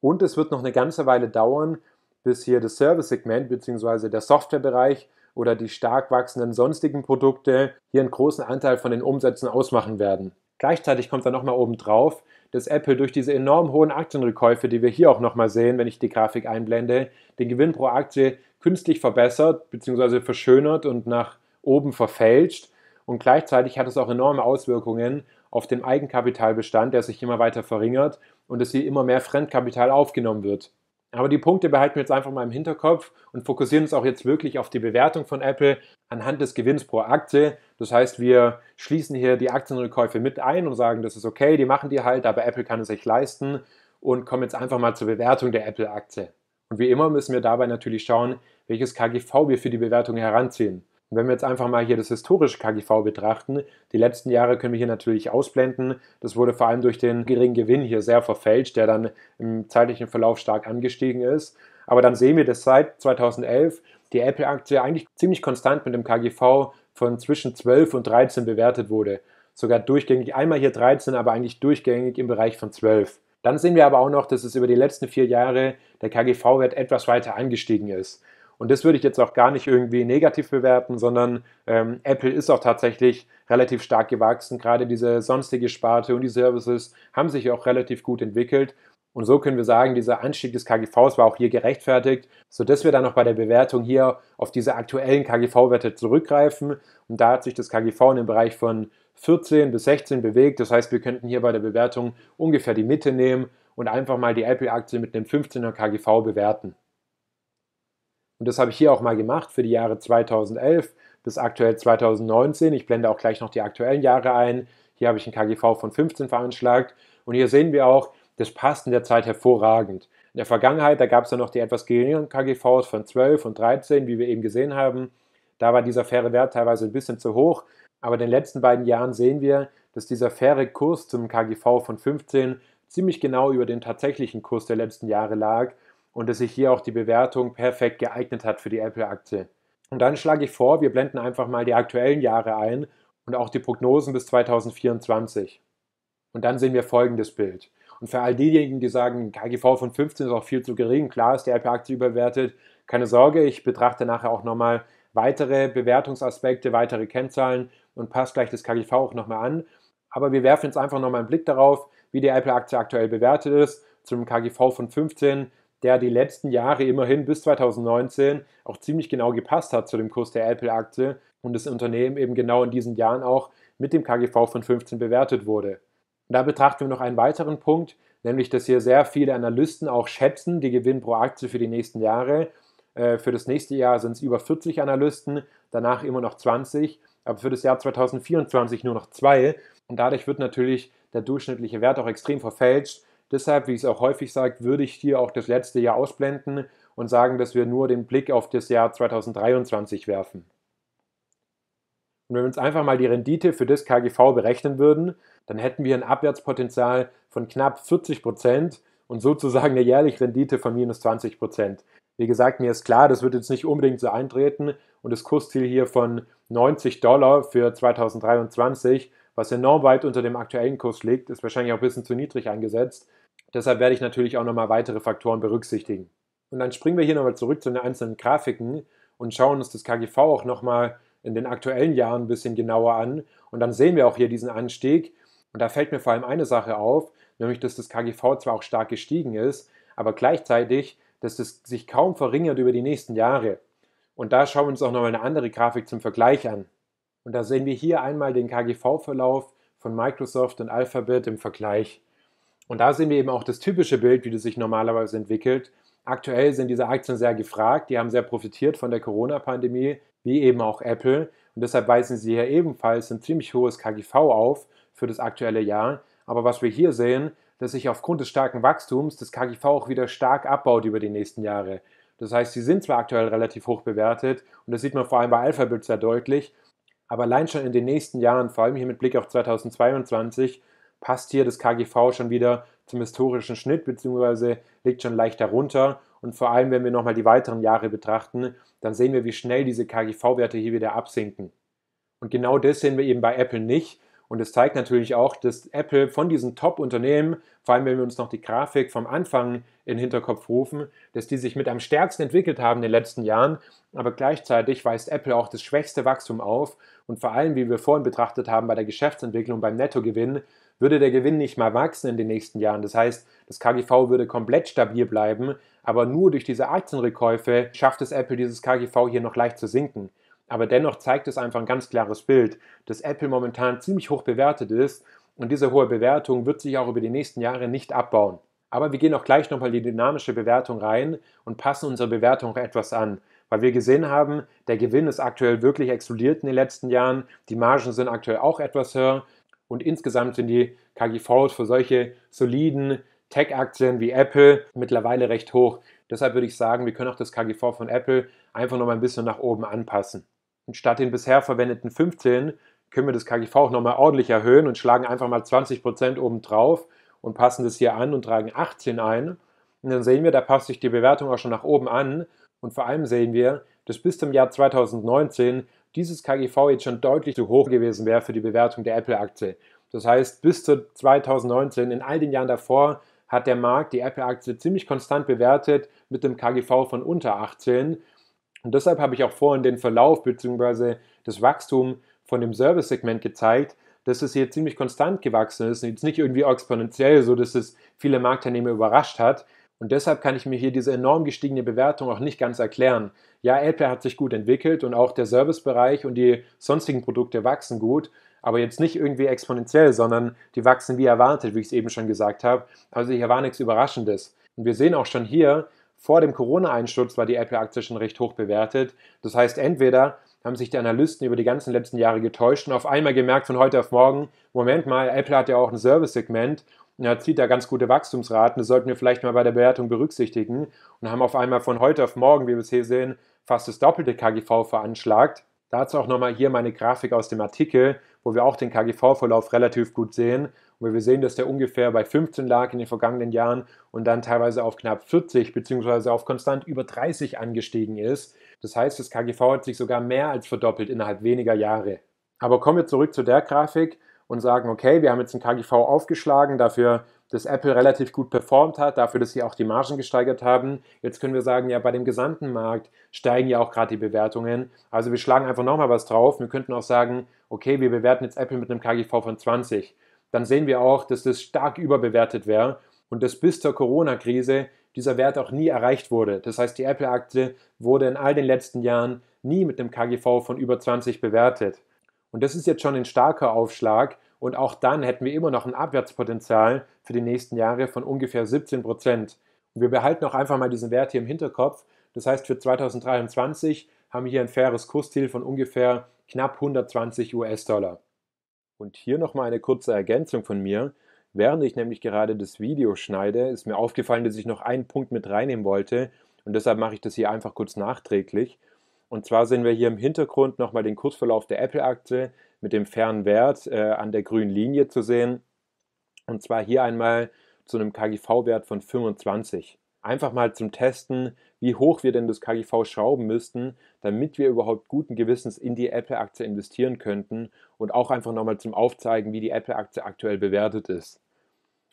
Und es wird noch eine ganze Weile dauern, bis hier das Service-Segment bzw. der Softwarebereich oder die stark wachsenden sonstigen Produkte hier einen großen Anteil von den Umsätzen ausmachen werden. Gleichzeitig kommt dann nochmal oben drauf, dass Apple durch diese enorm hohen Aktienrückkäufe, die wir hier auch nochmal sehen, wenn ich die Grafik einblende, den Gewinn pro Aktie künstlich verbessert bzw. verschönert und nach oben verfälscht. Und gleichzeitig hat es auch enorme Auswirkungen auf den Eigenkapitalbestand, der sich immer weiter verringert und dass hier immer mehr Fremdkapital aufgenommen wird. Aber die Punkte behalten wir jetzt einfach mal im Hinterkopf und fokussieren uns auch jetzt wirklich auf die Bewertung von Apple anhand des Gewinns pro Aktie. Das heißt, wir schließen hier die Aktienrückkäufe mit ein und sagen, das ist okay, die machen die halt, aber Apple kann es sich leisten und kommen jetzt einfach mal zur Bewertung der Apple-Aktie. Und wie immer müssen wir dabei natürlich schauen, welches KGV wir für die Bewertung heranziehen. Und wenn wir jetzt einfach mal hier das historische KGV betrachten, die letzten Jahre können wir hier natürlich ausblenden. Das wurde vor allem durch den geringen Gewinn hier sehr verfälscht, der dann im zeitlichen Verlauf stark angestiegen ist. Aber dann sehen wir, dass seit 2011 die Apple-Aktie eigentlich ziemlich konstant mit dem KGV von zwischen 12 und 13 bewertet wurde. Sogar durchgängig, einmal hier 13, aber eigentlich durchgängig im Bereich von 12. Dann sehen wir aber auch noch, dass es über die letzten vier Jahre der KGV-Wert etwas weiter angestiegen ist. Und das würde ich jetzt auch gar nicht irgendwie negativ bewerten, sondern ähm, Apple ist auch tatsächlich relativ stark gewachsen. Gerade diese sonstige Sparte und die Services haben sich auch relativ gut entwickelt. Und so können wir sagen, dieser Anstieg des KGVs war auch hier gerechtfertigt, sodass wir dann noch bei der Bewertung hier auf diese aktuellen KGV-Werte zurückgreifen. Und da hat sich das KGV in dem Bereich von 14 bis 16 bewegt. Das heißt, wir könnten hier bei der Bewertung ungefähr die Mitte nehmen und einfach mal die Apple-Aktie mit einem 15er KGV bewerten. Und das habe ich hier auch mal gemacht für die Jahre 2011 bis aktuell 2019. Ich blende auch gleich noch die aktuellen Jahre ein. Hier habe ich ein KGV von 15 veranschlagt. Und hier sehen wir auch, das passt in der Zeit hervorragend. In der Vergangenheit, da gab es ja noch die etwas geringeren KGVs von 12 und 13, wie wir eben gesehen haben. Da war dieser faire Wert teilweise ein bisschen zu hoch. Aber in den letzten beiden Jahren sehen wir, dass dieser faire Kurs zum KGV von 15 ziemlich genau über den tatsächlichen Kurs der letzten Jahre lag und dass sich hier auch die Bewertung perfekt geeignet hat für die Apple-Aktie. Und dann schlage ich vor, wir blenden einfach mal die aktuellen Jahre ein und auch die Prognosen bis 2024. Und dann sehen wir folgendes Bild. Und für all diejenigen, die sagen, KGV von 15 ist auch viel zu gering, klar ist die Apple-Aktie überwertet, keine Sorge, ich betrachte nachher auch nochmal weitere Bewertungsaspekte, weitere Kennzahlen und passe gleich das KGV auch nochmal an. Aber wir werfen jetzt einfach nochmal einen Blick darauf, wie die Apple-Aktie aktuell bewertet ist. Zum KGV von 15 der die letzten Jahre immerhin bis 2019 auch ziemlich genau gepasst hat zu dem Kurs der Apple-Aktie und das Unternehmen eben genau in diesen Jahren auch mit dem KGV von 15 bewertet wurde. Und da betrachten wir noch einen weiteren Punkt, nämlich dass hier sehr viele Analysten auch schätzen, die Gewinn pro Aktie für die nächsten Jahre. Äh, für das nächste Jahr sind es über 40 Analysten, danach immer noch 20, aber für das Jahr 2024 nur noch zwei. Und dadurch wird natürlich der durchschnittliche Wert auch extrem verfälscht Deshalb, wie ich es auch häufig sage, würde ich hier auch das letzte Jahr ausblenden und sagen, dass wir nur den Blick auf das Jahr 2023 werfen. Und wenn wir uns einfach mal die Rendite für das KGV berechnen würden, dann hätten wir ein Abwärtspotenzial von knapp 40 Prozent und sozusagen eine jährliche Rendite von minus 20 Prozent. Wie gesagt, mir ist klar, das wird jetzt nicht unbedingt so eintreten und das Kursziel hier von 90 Dollar für 2023, was enorm weit unter dem aktuellen Kurs liegt, ist wahrscheinlich auch ein bisschen zu niedrig angesetzt. Deshalb werde ich natürlich auch nochmal weitere Faktoren berücksichtigen. Und dann springen wir hier nochmal zurück zu den einzelnen Grafiken und schauen uns das KGV auch nochmal in den aktuellen Jahren ein bisschen genauer an. Und dann sehen wir auch hier diesen Anstieg. Und da fällt mir vor allem eine Sache auf, nämlich dass das KGV zwar auch stark gestiegen ist, aber gleichzeitig, dass es sich kaum verringert über die nächsten Jahre. Und da schauen wir uns auch nochmal eine andere Grafik zum Vergleich an. Und da sehen wir hier einmal den KGV-Verlauf von Microsoft und Alphabet im Vergleich. Und da sehen wir eben auch das typische Bild, wie das sich normalerweise entwickelt. Aktuell sind diese Aktien sehr gefragt, die haben sehr profitiert von der Corona-Pandemie, wie eben auch Apple. Und deshalb weisen sie hier ebenfalls ein ziemlich hohes KGV auf für das aktuelle Jahr. Aber was wir hier sehen, dass sich aufgrund des starken Wachstums das KGV auch wieder stark abbaut über die nächsten Jahre. Das heißt, sie sind zwar aktuell relativ hoch bewertet und das sieht man vor allem bei Alphabet sehr deutlich, aber allein schon in den nächsten Jahren, vor allem hier mit Blick auf 2022, passt hier das KGV schon wieder zum historischen Schnitt, beziehungsweise liegt schon leicht darunter. Und vor allem, wenn wir nochmal die weiteren Jahre betrachten, dann sehen wir, wie schnell diese KGV-Werte hier wieder absinken. Und genau das sehen wir eben bei Apple nicht. Und es zeigt natürlich auch, dass Apple von diesen Top-Unternehmen, vor allem wenn wir uns noch die Grafik vom Anfang in den Hinterkopf rufen, dass die sich mit am stärksten entwickelt haben in den letzten Jahren. Aber gleichzeitig weist Apple auch das schwächste Wachstum auf. Und vor allem, wie wir vorhin betrachtet haben bei der Geschäftsentwicklung, beim Nettogewinn, würde der Gewinn nicht mal wachsen in den nächsten Jahren. Das heißt, das KGV würde komplett stabil bleiben, aber nur durch diese Aktienrückkäufe schafft es Apple, dieses KGV hier noch leicht zu sinken. Aber dennoch zeigt es einfach ein ganz klares Bild, dass Apple momentan ziemlich hoch bewertet ist und diese hohe Bewertung wird sich auch über die nächsten Jahre nicht abbauen. Aber wir gehen auch gleich nochmal die dynamische Bewertung rein und passen unsere Bewertung etwas an. Weil wir gesehen haben, der Gewinn ist aktuell wirklich explodiert in den letzten Jahren, die Margen sind aktuell auch etwas höher und insgesamt sind die KGVs für solche soliden Tech-Aktien wie Apple mittlerweile recht hoch. Deshalb würde ich sagen, wir können auch das KGV von Apple einfach nochmal ein bisschen nach oben anpassen. Und statt den bisher verwendeten 15 können wir das KGV auch nochmal ordentlich erhöhen und schlagen einfach mal 20% oben drauf und passen das hier an und tragen 18 ein. Und dann sehen wir, da passt sich die Bewertung auch schon nach oben an. Und vor allem sehen wir, dass bis zum Jahr 2019 dieses KGV jetzt schon deutlich zu hoch gewesen wäre für die Bewertung der Apple-Aktie. Das heißt, bis zu 2019, in all den Jahren davor, hat der Markt die Apple-Aktie ziemlich konstant bewertet mit dem KGV von unter 18. Und deshalb habe ich auch vorhin den Verlauf bzw. das Wachstum von dem Service-Segment gezeigt, dass es hier ziemlich konstant gewachsen ist. Jetzt nicht irgendwie exponentiell, so dass es viele Marktteilnehmer überrascht hat, und deshalb kann ich mir hier diese enorm gestiegene Bewertung auch nicht ganz erklären. Ja, Apple hat sich gut entwickelt und auch der Servicebereich und die sonstigen Produkte wachsen gut, aber jetzt nicht irgendwie exponentiell, sondern die wachsen wie erwartet, wie ich es eben schon gesagt habe. Also hier war nichts Überraschendes. Und wir sehen auch schon hier, vor dem Corona-Einsturz war die Apple-Aktie schon recht hoch bewertet. Das heißt, entweder haben sich die Analysten über die ganzen letzten Jahre getäuscht und auf einmal gemerkt von heute auf morgen, Moment mal, Apple hat ja auch ein Service-Segment und da zieht da ganz gute Wachstumsraten, das sollten wir vielleicht mal bei der Bewertung berücksichtigen und haben auf einmal von heute auf morgen, wie wir es hier sehen, fast das doppelte KGV veranschlagt. Dazu auch nochmal hier meine Grafik aus dem Artikel, wo wir auch den KGV-Verlauf relativ gut sehen. Und wir sehen, dass der ungefähr bei 15 lag in den vergangenen Jahren und dann teilweise auf knapp 40 bzw. auf konstant über 30 angestiegen ist. Das heißt, das KGV hat sich sogar mehr als verdoppelt innerhalb weniger Jahre. Aber kommen wir zurück zu der Grafik und sagen, okay, wir haben jetzt ein KGV aufgeschlagen, dafür, dass Apple relativ gut performt hat, dafür, dass sie auch die Margen gesteigert haben. Jetzt können wir sagen, ja, bei dem gesamten Markt steigen ja auch gerade die Bewertungen. Also wir schlagen einfach nochmal was drauf. Wir könnten auch sagen, okay, wir bewerten jetzt Apple mit einem KGV von 20. Dann sehen wir auch, dass das stark überbewertet wäre und dass bis zur Corona-Krise dieser Wert auch nie erreicht wurde. Das heißt, die Apple-Aktie wurde in all den letzten Jahren nie mit einem KGV von über 20 bewertet. Und das ist jetzt schon ein starker Aufschlag. Und auch dann hätten wir immer noch ein Abwärtspotenzial für die nächsten Jahre von ungefähr 17 Prozent. Und wir behalten auch einfach mal diesen Wert hier im Hinterkopf. Das heißt, für 2023 haben wir hier ein faires Kursziel von ungefähr knapp 120 US-Dollar. Und hier nochmal eine kurze Ergänzung von mir. Während ich nämlich gerade das Video schneide, ist mir aufgefallen, dass ich noch einen Punkt mit reinnehmen wollte und deshalb mache ich das hier einfach kurz nachträglich. Und zwar sehen wir hier im Hintergrund nochmal den Kursverlauf der Apple-Aktie mit dem fernen Wert äh, an der grünen Linie zu sehen. Und zwar hier einmal zu einem KGV-Wert von 25 einfach mal zum Testen, wie hoch wir denn das KGV schrauben müssten, damit wir überhaupt guten Gewissens in die Apple-Aktie investieren könnten und auch einfach nochmal zum Aufzeigen, wie die Apple-Aktie aktuell bewertet ist.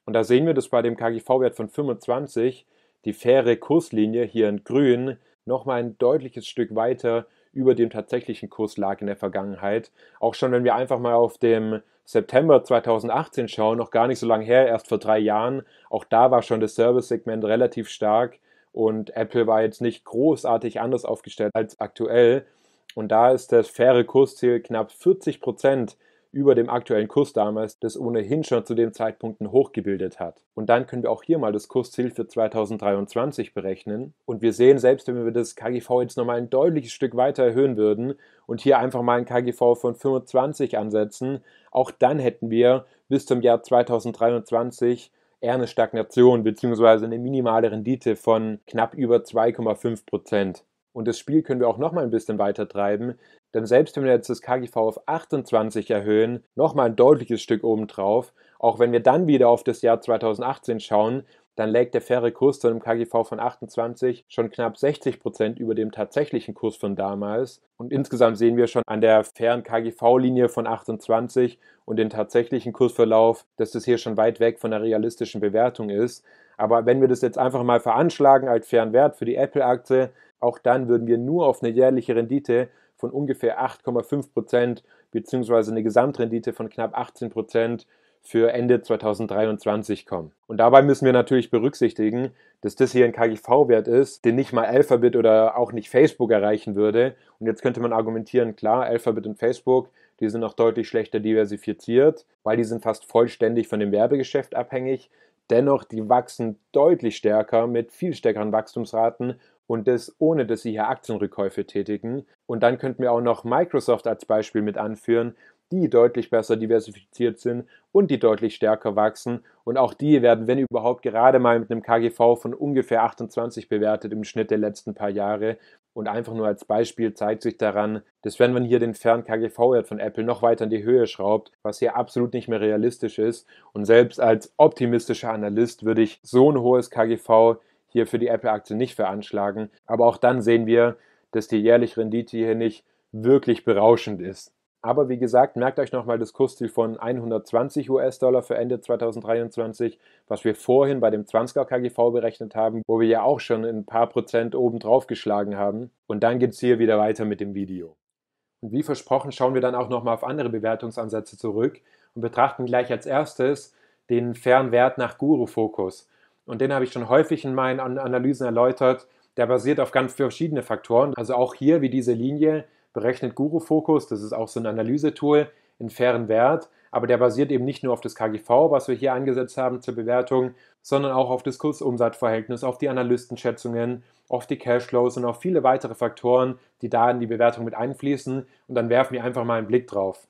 Und da sehen wir, dass bei dem KGV-Wert von 25 die faire Kurslinie hier in grün nochmal ein deutliches Stück weiter über dem tatsächlichen Kurs lag in der Vergangenheit. Auch schon, wenn wir einfach mal auf dem September 2018 schauen, noch gar nicht so lange her, erst vor drei Jahren, auch da war schon das Service-Segment relativ stark und Apple war jetzt nicht großartig anders aufgestellt als aktuell. Und da ist das faire Kursziel knapp 40 Prozent über dem aktuellen Kurs damals, das ohnehin schon zu dem Zeitpunkt ein Hoch gebildet hat. Und dann können wir auch hier mal das Kursziel für 2023 berechnen. Und wir sehen, selbst wenn wir das KGV jetzt nochmal ein deutliches Stück weiter erhöhen würden und hier einfach mal ein KGV von 25 ansetzen, auch dann hätten wir bis zum Jahr 2023 eher eine Stagnation bzw. eine minimale Rendite von knapp über 2,5 Prozent. Und das Spiel können wir auch noch mal ein bisschen weiter treiben, denn selbst wenn wir jetzt das KGV auf 28 erhöhen, nochmal ein deutliches Stück obendrauf, auch wenn wir dann wieder auf das Jahr 2018 schauen, dann lägt der faire Kurs zu einem KGV von 28 schon knapp 60 Prozent über dem tatsächlichen Kurs von damals. Und insgesamt sehen wir schon an der fairen KGV-Linie von 28 und den tatsächlichen Kursverlauf, dass das hier schon weit weg von der realistischen Bewertung ist. Aber wenn wir das jetzt einfach mal veranschlagen als fairen Wert für die Apple-Aktie, auch dann würden wir nur auf eine jährliche Rendite von ungefähr 8,5 Prozent beziehungsweise eine Gesamtrendite von knapp 18 Prozent für Ende 2023 kommen. Und dabei müssen wir natürlich berücksichtigen, dass das hier ein KGV-Wert ist, den nicht mal Alphabet oder auch nicht Facebook erreichen würde. Und jetzt könnte man argumentieren, klar, Alphabet und Facebook, die sind auch deutlich schlechter diversifiziert, weil die sind fast vollständig von dem Werbegeschäft abhängig. Dennoch, die wachsen deutlich stärker mit viel stärkeren Wachstumsraten und das ohne, dass sie hier Aktienrückkäufe tätigen. Und dann könnten wir auch noch Microsoft als Beispiel mit anführen, die deutlich besser diversifiziert sind und die deutlich stärker wachsen. Und auch die werden, wenn überhaupt, gerade mal mit einem KGV von ungefähr 28 bewertet im Schnitt der letzten paar Jahre. Und einfach nur als Beispiel zeigt sich daran, dass wenn man hier den fern KGV-Wert von Apple noch weiter in die Höhe schraubt, was hier absolut nicht mehr realistisch ist. Und selbst als optimistischer Analyst würde ich so ein hohes KGV hier für die Apple-Aktie nicht veranschlagen. Aber auch dann sehen wir, dass die jährliche Rendite hier nicht wirklich berauschend ist. Aber wie gesagt, merkt euch nochmal das Kursziel von 120 US-Dollar für Ende 2023, was wir vorhin bei dem 20er KGV berechnet haben, wo wir ja auch schon ein paar Prozent oben drauf geschlagen haben. Und dann geht es hier wieder weiter mit dem Video. Und wie versprochen, schauen wir dann auch nochmal auf andere Bewertungsansätze zurück und betrachten gleich als erstes den Fernwert nach Guru-Fokus und den habe ich schon häufig in meinen Analysen erläutert. Der basiert auf ganz verschiedene Faktoren. Also auch hier, wie diese Linie, berechnet Guru Focus, das ist auch so ein Analysetool, einen fairen Wert. Aber der basiert eben nicht nur auf das KGV, was wir hier eingesetzt haben zur Bewertung, sondern auch auf das Kursumsatzverhältnis, auf die Analystenschätzungen, auf die Cashflows und auf viele weitere Faktoren, die da in die Bewertung mit einfließen. Und dann werfen wir einfach mal einen Blick drauf.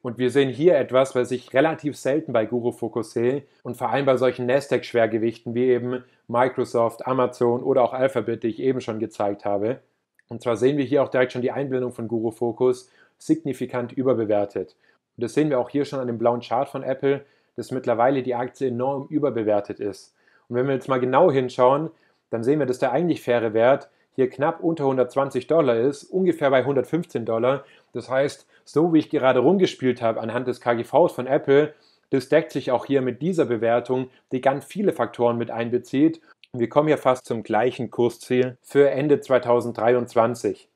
Und wir sehen hier etwas, was ich relativ selten bei Guru Focus sehe und vor allem bei solchen Nasdaq-Schwergewichten wie eben Microsoft, Amazon oder auch Alphabet, die ich eben schon gezeigt habe. Und zwar sehen wir hier auch direkt schon die Einbindung von Guru Focus signifikant überbewertet. Und das sehen wir auch hier schon an dem blauen Chart von Apple, dass mittlerweile die Aktie enorm überbewertet ist. Und wenn wir jetzt mal genau hinschauen, dann sehen wir, dass der eigentlich faire Wert hier knapp unter 120 Dollar ist, ungefähr bei 115 Dollar. Das heißt, so wie ich gerade rumgespielt habe anhand des KGVs von Apple, das deckt sich auch hier mit dieser Bewertung, die ganz viele Faktoren mit einbezieht. Wir kommen ja fast zum gleichen Kursziel für Ende 2023.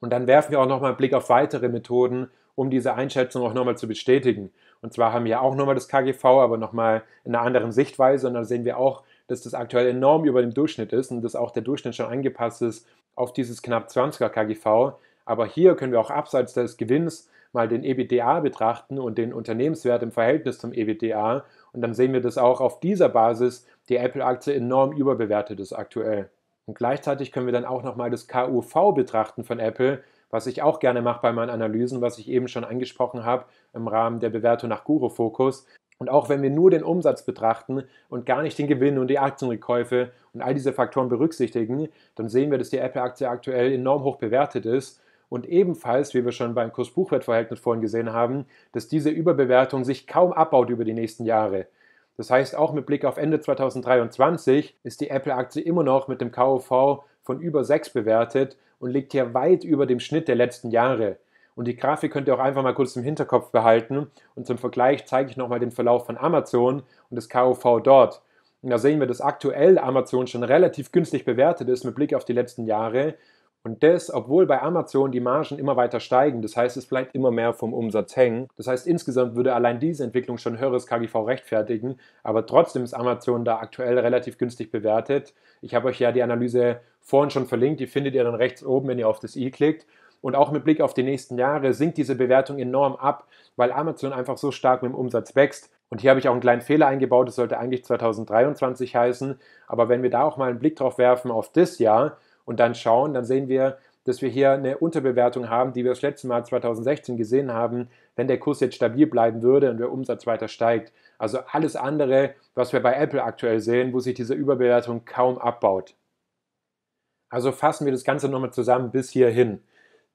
Und dann werfen wir auch nochmal einen Blick auf weitere Methoden, um diese Einschätzung auch nochmal zu bestätigen. Und zwar haben wir auch nochmal das KGV, aber nochmal in einer anderen Sichtweise. Und dann sehen wir auch, dass das aktuell enorm über dem Durchschnitt ist und dass auch der Durchschnitt schon angepasst ist auf dieses knapp 20er KGV. Aber hier können wir auch abseits des Gewinns mal den EBDA betrachten und den Unternehmenswert im Verhältnis zum EBDA. Und dann sehen wir, dass auch auf dieser Basis die Apple-Aktie enorm überbewertet ist aktuell. Und gleichzeitig können wir dann auch nochmal das KUV betrachten von Apple, was ich auch gerne mache bei meinen Analysen, was ich eben schon angesprochen habe im Rahmen der Bewertung nach Guru Focus. Und auch wenn wir nur den Umsatz betrachten und gar nicht den Gewinn und die Aktienrückkäufe und all diese Faktoren berücksichtigen, dann sehen wir, dass die Apple-Aktie aktuell enorm hoch bewertet ist und ebenfalls, wie wir schon beim Kurs-Buchwert-Verhältnis vorhin gesehen haben, dass diese Überbewertung sich kaum abbaut über die nächsten Jahre. Das heißt, auch mit Blick auf Ende 2023 ist die Apple-Aktie immer noch mit dem KOV von über 6 bewertet und liegt hier weit über dem Schnitt der letzten Jahre. Und die Grafik könnt ihr auch einfach mal kurz im Hinterkopf behalten. Und zum Vergleich zeige ich nochmal den Verlauf von Amazon und das KOV dort. Und da sehen wir, dass aktuell Amazon schon relativ günstig bewertet ist mit Blick auf die letzten Jahre und das, obwohl bei Amazon die Margen immer weiter steigen, das heißt, es bleibt immer mehr vom Umsatz hängen. Das heißt, insgesamt würde allein diese Entwicklung schon höheres KGV rechtfertigen, aber trotzdem ist Amazon da aktuell relativ günstig bewertet. Ich habe euch ja die Analyse vorhin schon verlinkt, die findet ihr dann rechts oben, wenn ihr auf das i klickt. Und auch mit Blick auf die nächsten Jahre sinkt diese Bewertung enorm ab, weil Amazon einfach so stark mit dem Umsatz wächst. Und hier habe ich auch einen kleinen Fehler eingebaut, das sollte eigentlich 2023 heißen. Aber wenn wir da auch mal einen Blick drauf werfen auf das Jahr, und dann schauen, dann sehen wir, dass wir hier eine Unterbewertung haben, die wir das letzte Mal 2016 gesehen haben, wenn der Kurs jetzt stabil bleiben würde und der Umsatz weiter steigt. Also alles andere, was wir bei Apple aktuell sehen, wo sich diese Überbewertung kaum abbaut. Also fassen wir das Ganze nochmal zusammen bis hierhin.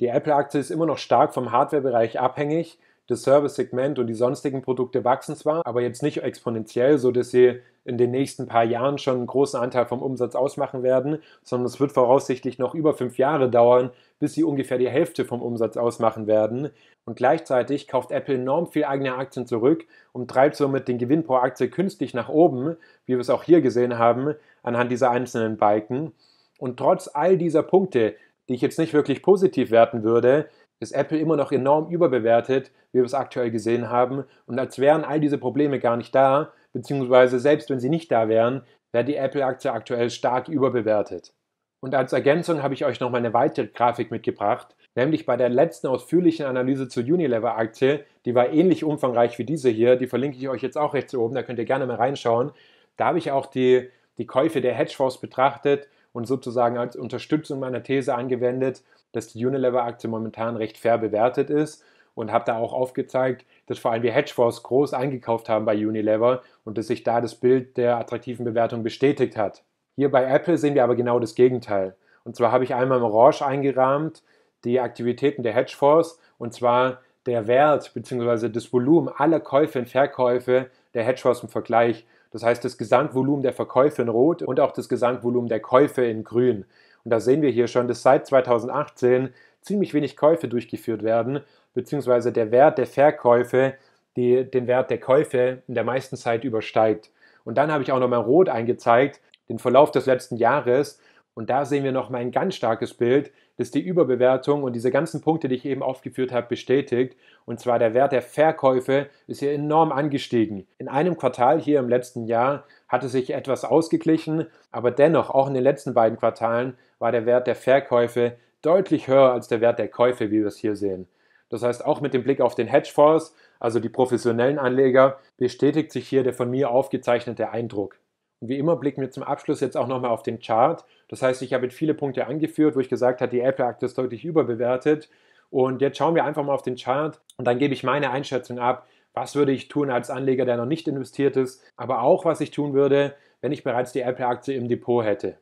Die Apple-Aktie ist immer noch stark vom Hardware-Bereich abhängig das Service-Segment und die sonstigen Produkte wachsen zwar, aber jetzt nicht exponentiell, sodass sie in den nächsten paar Jahren schon einen großen Anteil vom Umsatz ausmachen werden, sondern es wird voraussichtlich noch über fünf Jahre dauern, bis sie ungefähr die Hälfte vom Umsatz ausmachen werden. Und gleichzeitig kauft Apple enorm viel eigene Aktien zurück und treibt somit den Gewinn pro Aktie künstlich nach oben, wie wir es auch hier gesehen haben, anhand dieser einzelnen Balken. Und trotz all dieser Punkte, die ich jetzt nicht wirklich positiv werten würde, ist Apple immer noch enorm überbewertet, wie wir es aktuell gesehen haben. Und als wären all diese Probleme gar nicht da, beziehungsweise selbst wenn sie nicht da wären, wäre die Apple-Aktie aktuell stark überbewertet. Und als Ergänzung habe ich euch noch mal eine weitere Grafik mitgebracht, nämlich bei der letzten ausführlichen Analyse zur Unilever-Aktie, die war ähnlich umfangreich wie diese hier, die verlinke ich euch jetzt auch rechts oben, da könnt ihr gerne mal reinschauen. Da habe ich auch die, die Käufe der Hedgefonds betrachtet und sozusagen als Unterstützung meiner These angewendet dass die Unilever-Aktie momentan recht fair bewertet ist und habe da auch aufgezeigt, dass vor allem wir Hedgefonds groß eingekauft haben bei Unilever und dass sich da das Bild der attraktiven Bewertung bestätigt hat. Hier bei Apple sehen wir aber genau das Gegenteil. Und zwar habe ich einmal im Orange eingerahmt die Aktivitäten der Hedgefonds und zwar der Wert bzw. das Volumen aller Käufe und Verkäufe der Hedgefonds im Vergleich. Das heißt, das Gesamtvolumen der Verkäufe in Rot und auch das Gesamtvolumen der Käufe in Grün. Und da sehen wir hier schon, dass seit 2018 ziemlich wenig Käufe durchgeführt werden, beziehungsweise der Wert der Verkäufe die, den Wert der Käufe in der meisten Zeit übersteigt. Und dann habe ich auch nochmal rot eingezeigt, den Verlauf des letzten Jahres. Und da sehen wir nochmal ein ganz starkes Bild, das die Überbewertung und diese ganzen Punkte, die ich eben aufgeführt habe, bestätigt. Und zwar der Wert der Verkäufe ist hier enorm angestiegen. In einem Quartal hier im letzten Jahr hatte sich etwas ausgeglichen, aber dennoch auch in den letzten beiden Quartalen war der Wert der Verkäufe deutlich höher als der Wert der Käufe, wie wir es hier sehen. Das heißt, auch mit dem Blick auf den Hedgefonds, also die professionellen Anleger, bestätigt sich hier der von mir aufgezeichnete Eindruck. Und wie immer blicken wir zum Abschluss jetzt auch nochmal auf den Chart. Das heißt, ich habe jetzt viele Punkte angeführt, wo ich gesagt habe, die Apple-Aktie ist deutlich überbewertet. Und jetzt schauen wir einfach mal auf den Chart und dann gebe ich meine Einschätzung ab. Was würde ich tun als Anleger, der noch nicht investiert ist, aber auch was ich tun würde, wenn ich bereits die Apple-Aktie im Depot hätte.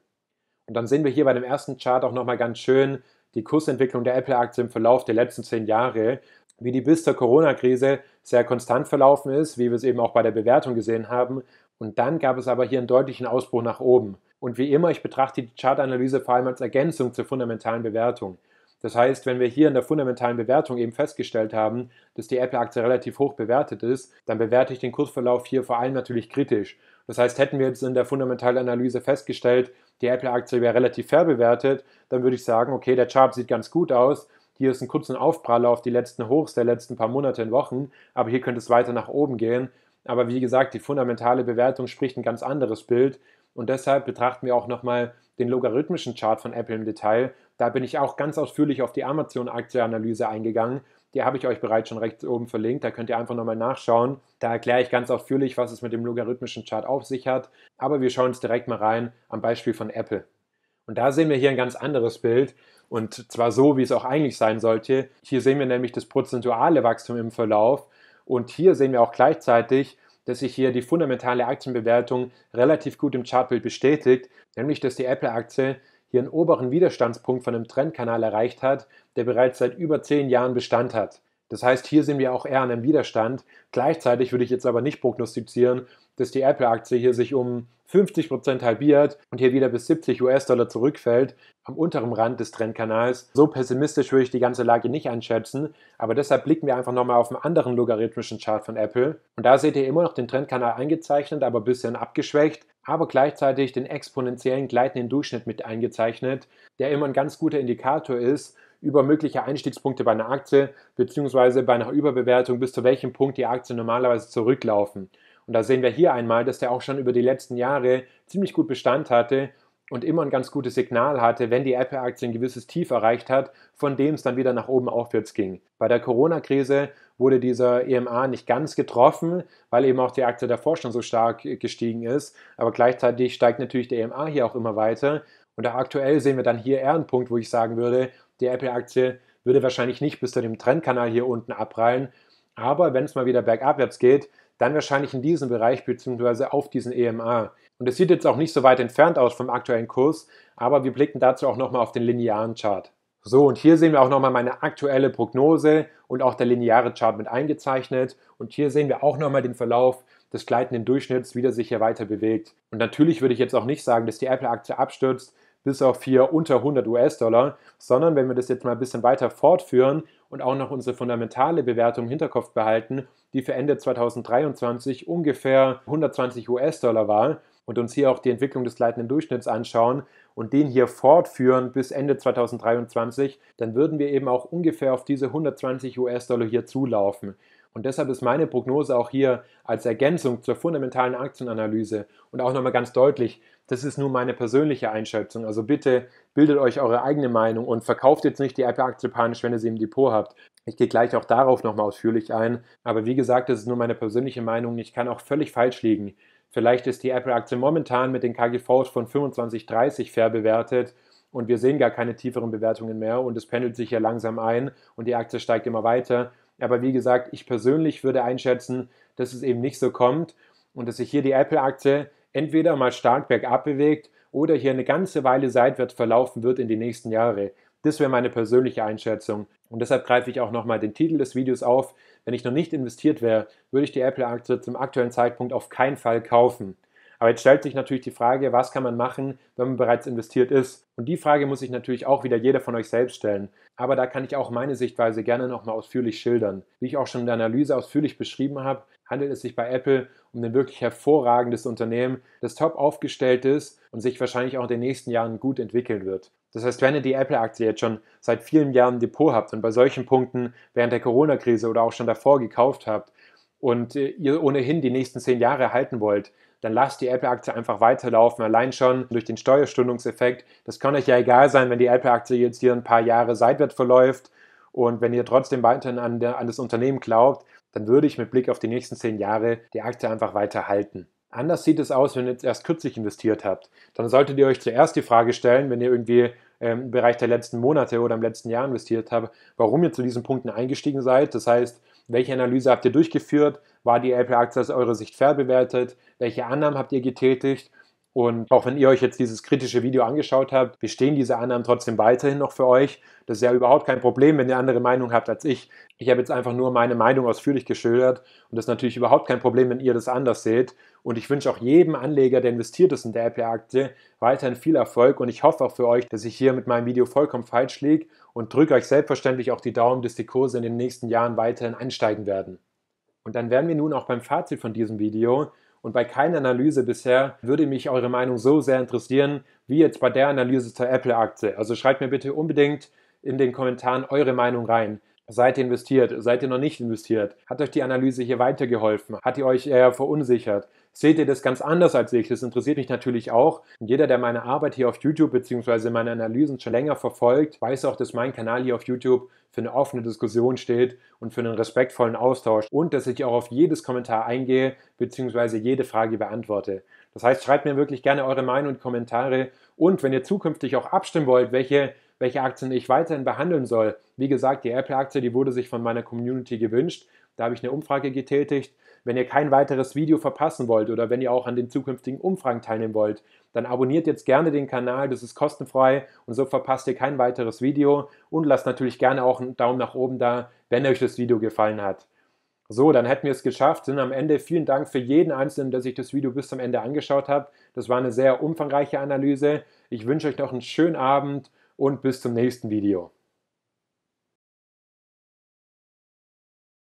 Und dann sehen wir hier bei dem ersten Chart auch nochmal ganz schön die Kursentwicklung der Apple-Aktie im Verlauf der letzten zehn Jahre, wie die bis zur Corona-Krise sehr konstant verlaufen ist, wie wir es eben auch bei der Bewertung gesehen haben, und dann gab es aber hier einen deutlichen Ausbruch nach oben. Und wie immer, ich betrachte die Chartanalyse vor allem als Ergänzung zur fundamentalen Bewertung. Das heißt, wenn wir hier in der fundamentalen Bewertung eben festgestellt haben, dass die Apple-Aktie relativ hoch bewertet ist, dann bewerte ich den Kursverlauf hier vor allem natürlich kritisch. Das heißt, hätten wir jetzt in der fundamentalen Analyse festgestellt, die Apple-Aktie wäre relativ fair bewertet, dann würde ich sagen, okay, der Chart sieht ganz gut aus, hier ist ein kurzer Aufprall auf die letzten Hochs der letzten paar Monate und Wochen, aber hier könnte es weiter nach oben gehen. Aber wie gesagt, die fundamentale Bewertung spricht ein ganz anderes Bild. Und deshalb betrachten wir auch nochmal den logarithmischen Chart von Apple im Detail. Da bin ich auch ganz ausführlich auf die amazon aktie eingegangen. Die habe ich euch bereits schon rechts oben verlinkt. Da könnt ihr einfach nochmal nachschauen. Da erkläre ich ganz ausführlich, was es mit dem logarithmischen Chart auf sich hat. Aber wir schauen uns direkt mal rein am Beispiel von Apple. Und da sehen wir hier ein ganz anderes Bild. Und zwar so, wie es auch eigentlich sein sollte. Hier sehen wir nämlich das prozentuale Wachstum im Verlauf. Und hier sehen wir auch gleichzeitig, dass sich hier die fundamentale Aktienbewertung relativ gut im Chartbild bestätigt, nämlich dass die Apple-Aktie hier einen oberen Widerstandspunkt von einem Trendkanal erreicht hat, der bereits seit über zehn Jahren Bestand hat. Das heißt, hier sehen wir auch eher an einem Widerstand. Gleichzeitig würde ich jetzt aber nicht prognostizieren, dass die Apple-Aktie hier sich um 50% halbiert und hier wieder bis 70 US-Dollar zurückfällt, am unteren Rand des Trendkanals. So pessimistisch würde ich die ganze Lage nicht einschätzen, aber deshalb blicken wir einfach nochmal auf einen anderen logarithmischen Chart von Apple. Und da seht ihr immer noch den Trendkanal eingezeichnet, aber ein bisschen abgeschwächt, aber gleichzeitig den exponentiellen gleitenden Durchschnitt mit eingezeichnet, der immer ein ganz guter Indikator ist, über mögliche Einstiegspunkte bei einer Aktie beziehungsweise bei einer Überbewertung, bis zu welchem Punkt die Aktien normalerweise zurücklaufen. Und da sehen wir hier einmal, dass der auch schon über die letzten Jahre ziemlich gut Bestand hatte und immer ein ganz gutes Signal hatte, wenn die Apple-Aktie ein gewisses Tief erreicht hat, von dem es dann wieder nach oben aufwärts ging. Bei der Corona-Krise wurde dieser EMA nicht ganz getroffen, weil eben auch die Aktie davor schon so stark äh, gestiegen ist. Aber gleichzeitig steigt natürlich der EMA hier auch immer weiter. Und da aktuell sehen wir dann hier eher einen Punkt, wo ich sagen würde, die Apple-Aktie würde wahrscheinlich nicht bis zu dem Trendkanal hier unten abprallen. Aber wenn es mal wieder bergabwärts geht, dann wahrscheinlich in diesem Bereich bzw. auf diesen EMA. Und es sieht jetzt auch nicht so weit entfernt aus vom aktuellen Kurs, aber wir blicken dazu auch nochmal auf den linearen Chart. So, und hier sehen wir auch nochmal meine aktuelle Prognose und auch der lineare Chart mit eingezeichnet. Und hier sehen wir auch nochmal den Verlauf des gleitenden Durchschnitts, wie der sich hier weiter bewegt. Und natürlich würde ich jetzt auch nicht sagen, dass die Apple-Aktie abstürzt, bis auf hier unter 100 US-Dollar, sondern wenn wir das jetzt mal ein bisschen weiter fortführen und auch noch unsere fundamentale Bewertung im Hinterkopf behalten, die für Ende 2023 ungefähr 120 US-Dollar war und uns hier auch die Entwicklung des leitenden Durchschnitts anschauen und den hier fortführen bis Ende 2023, dann würden wir eben auch ungefähr auf diese 120 US-Dollar hier zulaufen. Und deshalb ist meine Prognose auch hier als Ergänzung zur fundamentalen Aktienanalyse und auch nochmal ganz deutlich, das ist nur meine persönliche Einschätzung. Also bitte bildet euch eure eigene Meinung und verkauft jetzt nicht die Apple-Aktie panisch, wenn ihr sie im Depot habt. Ich gehe gleich auch darauf nochmal ausführlich ein. Aber wie gesagt, das ist nur meine persönliche Meinung. Ich kann auch völlig falsch liegen. Vielleicht ist die Apple-Aktie momentan mit den KGVs von 25,30 fair bewertet und wir sehen gar keine tieferen Bewertungen mehr und es pendelt sich ja langsam ein und die Aktie steigt immer weiter aber wie gesagt, ich persönlich würde einschätzen, dass es eben nicht so kommt und dass sich hier die Apple-Aktie entweder mal stark bergab bewegt oder hier eine ganze Weile seitwärts verlaufen wird in die nächsten Jahre. Das wäre meine persönliche Einschätzung. Und deshalb greife ich auch nochmal den Titel des Videos auf. Wenn ich noch nicht investiert wäre, würde ich die Apple-Aktie zum aktuellen Zeitpunkt auf keinen Fall kaufen. Aber jetzt stellt sich natürlich die Frage, was kann man machen, wenn man bereits investiert ist? Und die Frage muss sich natürlich auch wieder jeder von euch selbst stellen. Aber da kann ich auch meine Sichtweise gerne nochmal ausführlich schildern. Wie ich auch schon in der Analyse ausführlich beschrieben habe, handelt es sich bei Apple um ein wirklich hervorragendes Unternehmen, das top aufgestellt ist und sich wahrscheinlich auch in den nächsten Jahren gut entwickeln wird. Das heißt, wenn ihr die Apple-Aktie jetzt schon seit vielen Jahren Depot habt und bei solchen Punkten während der Corona-Krise oder auch schon davor gekauft habt und äh, ihr ohnehin die nächsten zehn Jahre halten wollt, dann lasst die Apple-Aktie einfach weiterlaufen, allein schon durch den Steuerstundungseffekt. Das kann euch ja egal sein, wenn die Apple-Aktie jetzt hier ein paar Jahre seitwärts verläuft und wenn ihr trotzdem weiterhin an, der, an das Unternehmen glaubt, dann würde ich mit Blick auf die nächsten zehn Jahre die Aktie einfach weiter halten. Anders sieht es aus, wenn ihr jetzt erst kürzlich investiert habt. Dann solltet ihr euch zuerst die Frage stellen, wenn ihr irgendwie ähm, im Bereich der letzten Monate oder im letzten Jahr investiert habt, warum ihr zu diesen Punkten eingestiegen seid. Das heißt, welche Analyse habt ihr durchgeführt? War die Apple-Aktie aus eurer Sicht fair bewertet? Welche Annahmen habt ihr getätigt? Und auch wenn ihr euch jetzt dieses kritische Video angeschaut habt, bestehen diese Annahmen trotzdem weiterhin noch für euch. Das ist ja überhaupt kein Problem, wenn ihr andere Meinung habt als ich. Ich habe jetzt einfach nur meine Meinung ausführlich geschildert und das ist natürlich überhaupt kein Problem, wenn ihr das anders seht. Und ich wünsche auch jedem Anleger, der investiert ist in der Apple-Aktie, weiterhin viel Erfolg und ich hoffe auch für euch, dass ich hier mit meinem Video vollkommen falsch liege und drücke euch selbstverständlich auch die Daumen, dass die Kurse in den nächsten Jahren weiterhin ansteigen werden. Und dann wären wir nun auch beim Fazit von diesem Video. Und bei keiner Analyse bisher würde mich eure Meinung so sehr interessieren, wie jetzt bei der Analyse zur Apple-Aktie. Also schreibt mir bitte unbedingt in den Kommentaren eure Meinung rein. Seid ihr investiert? Seid ihr noch nicht investiert? Hat euch die Analyse hier weitergeholfen? Hat ihr euch eher verunsichert? seht ihr das ganz anders als ich. Das interessiert mich natürlich auch. Und jeder, der meine Arbeit hier auf YouTube bzw. meine Analysen schon länger verfolgt, weiß auch, dass mein Kanal hier auf YouTube für eine offene Diskussion steht und für einen respektvollen Austausch und dass ich auch auf jedes Kommentar eingehe bzw. jede Frage beantworte. Das heißt, schreibt mir wirklich gerne eure Meinung und Kommentare und wenn ihr zukünftig auch abstimmen wollt, welche welche Aktien ich weiterhin behandeln soll. Wie gesagt, die Apple-Aktie, die wurde sich von meiner Community gewünscht. Da habe ich eine Umfrage getätigt wenn ihr kein weiteres Video verpassen wollt oder wenn ihr auch an den zukünftigen Umfragen teilnehmen wollt, dann abonniert jetzt gerne den Kanal, das ist kostenfrei und so verpasst ihr kein weiteres Video und lasst natürlich gerne auch einen Daumen nach oben da, wenn euch das Video gefallen hat. So, dann hätten wir es geschafft, sind am Ende. Vielen Dank für jeden Einzelnen, der sich das Video bis zum Ende angeschaut hat. Das war eine sehr umfangreiche Analyse. Ich wünsche euch noch einen schönen Abend und bis zum nächsten Video.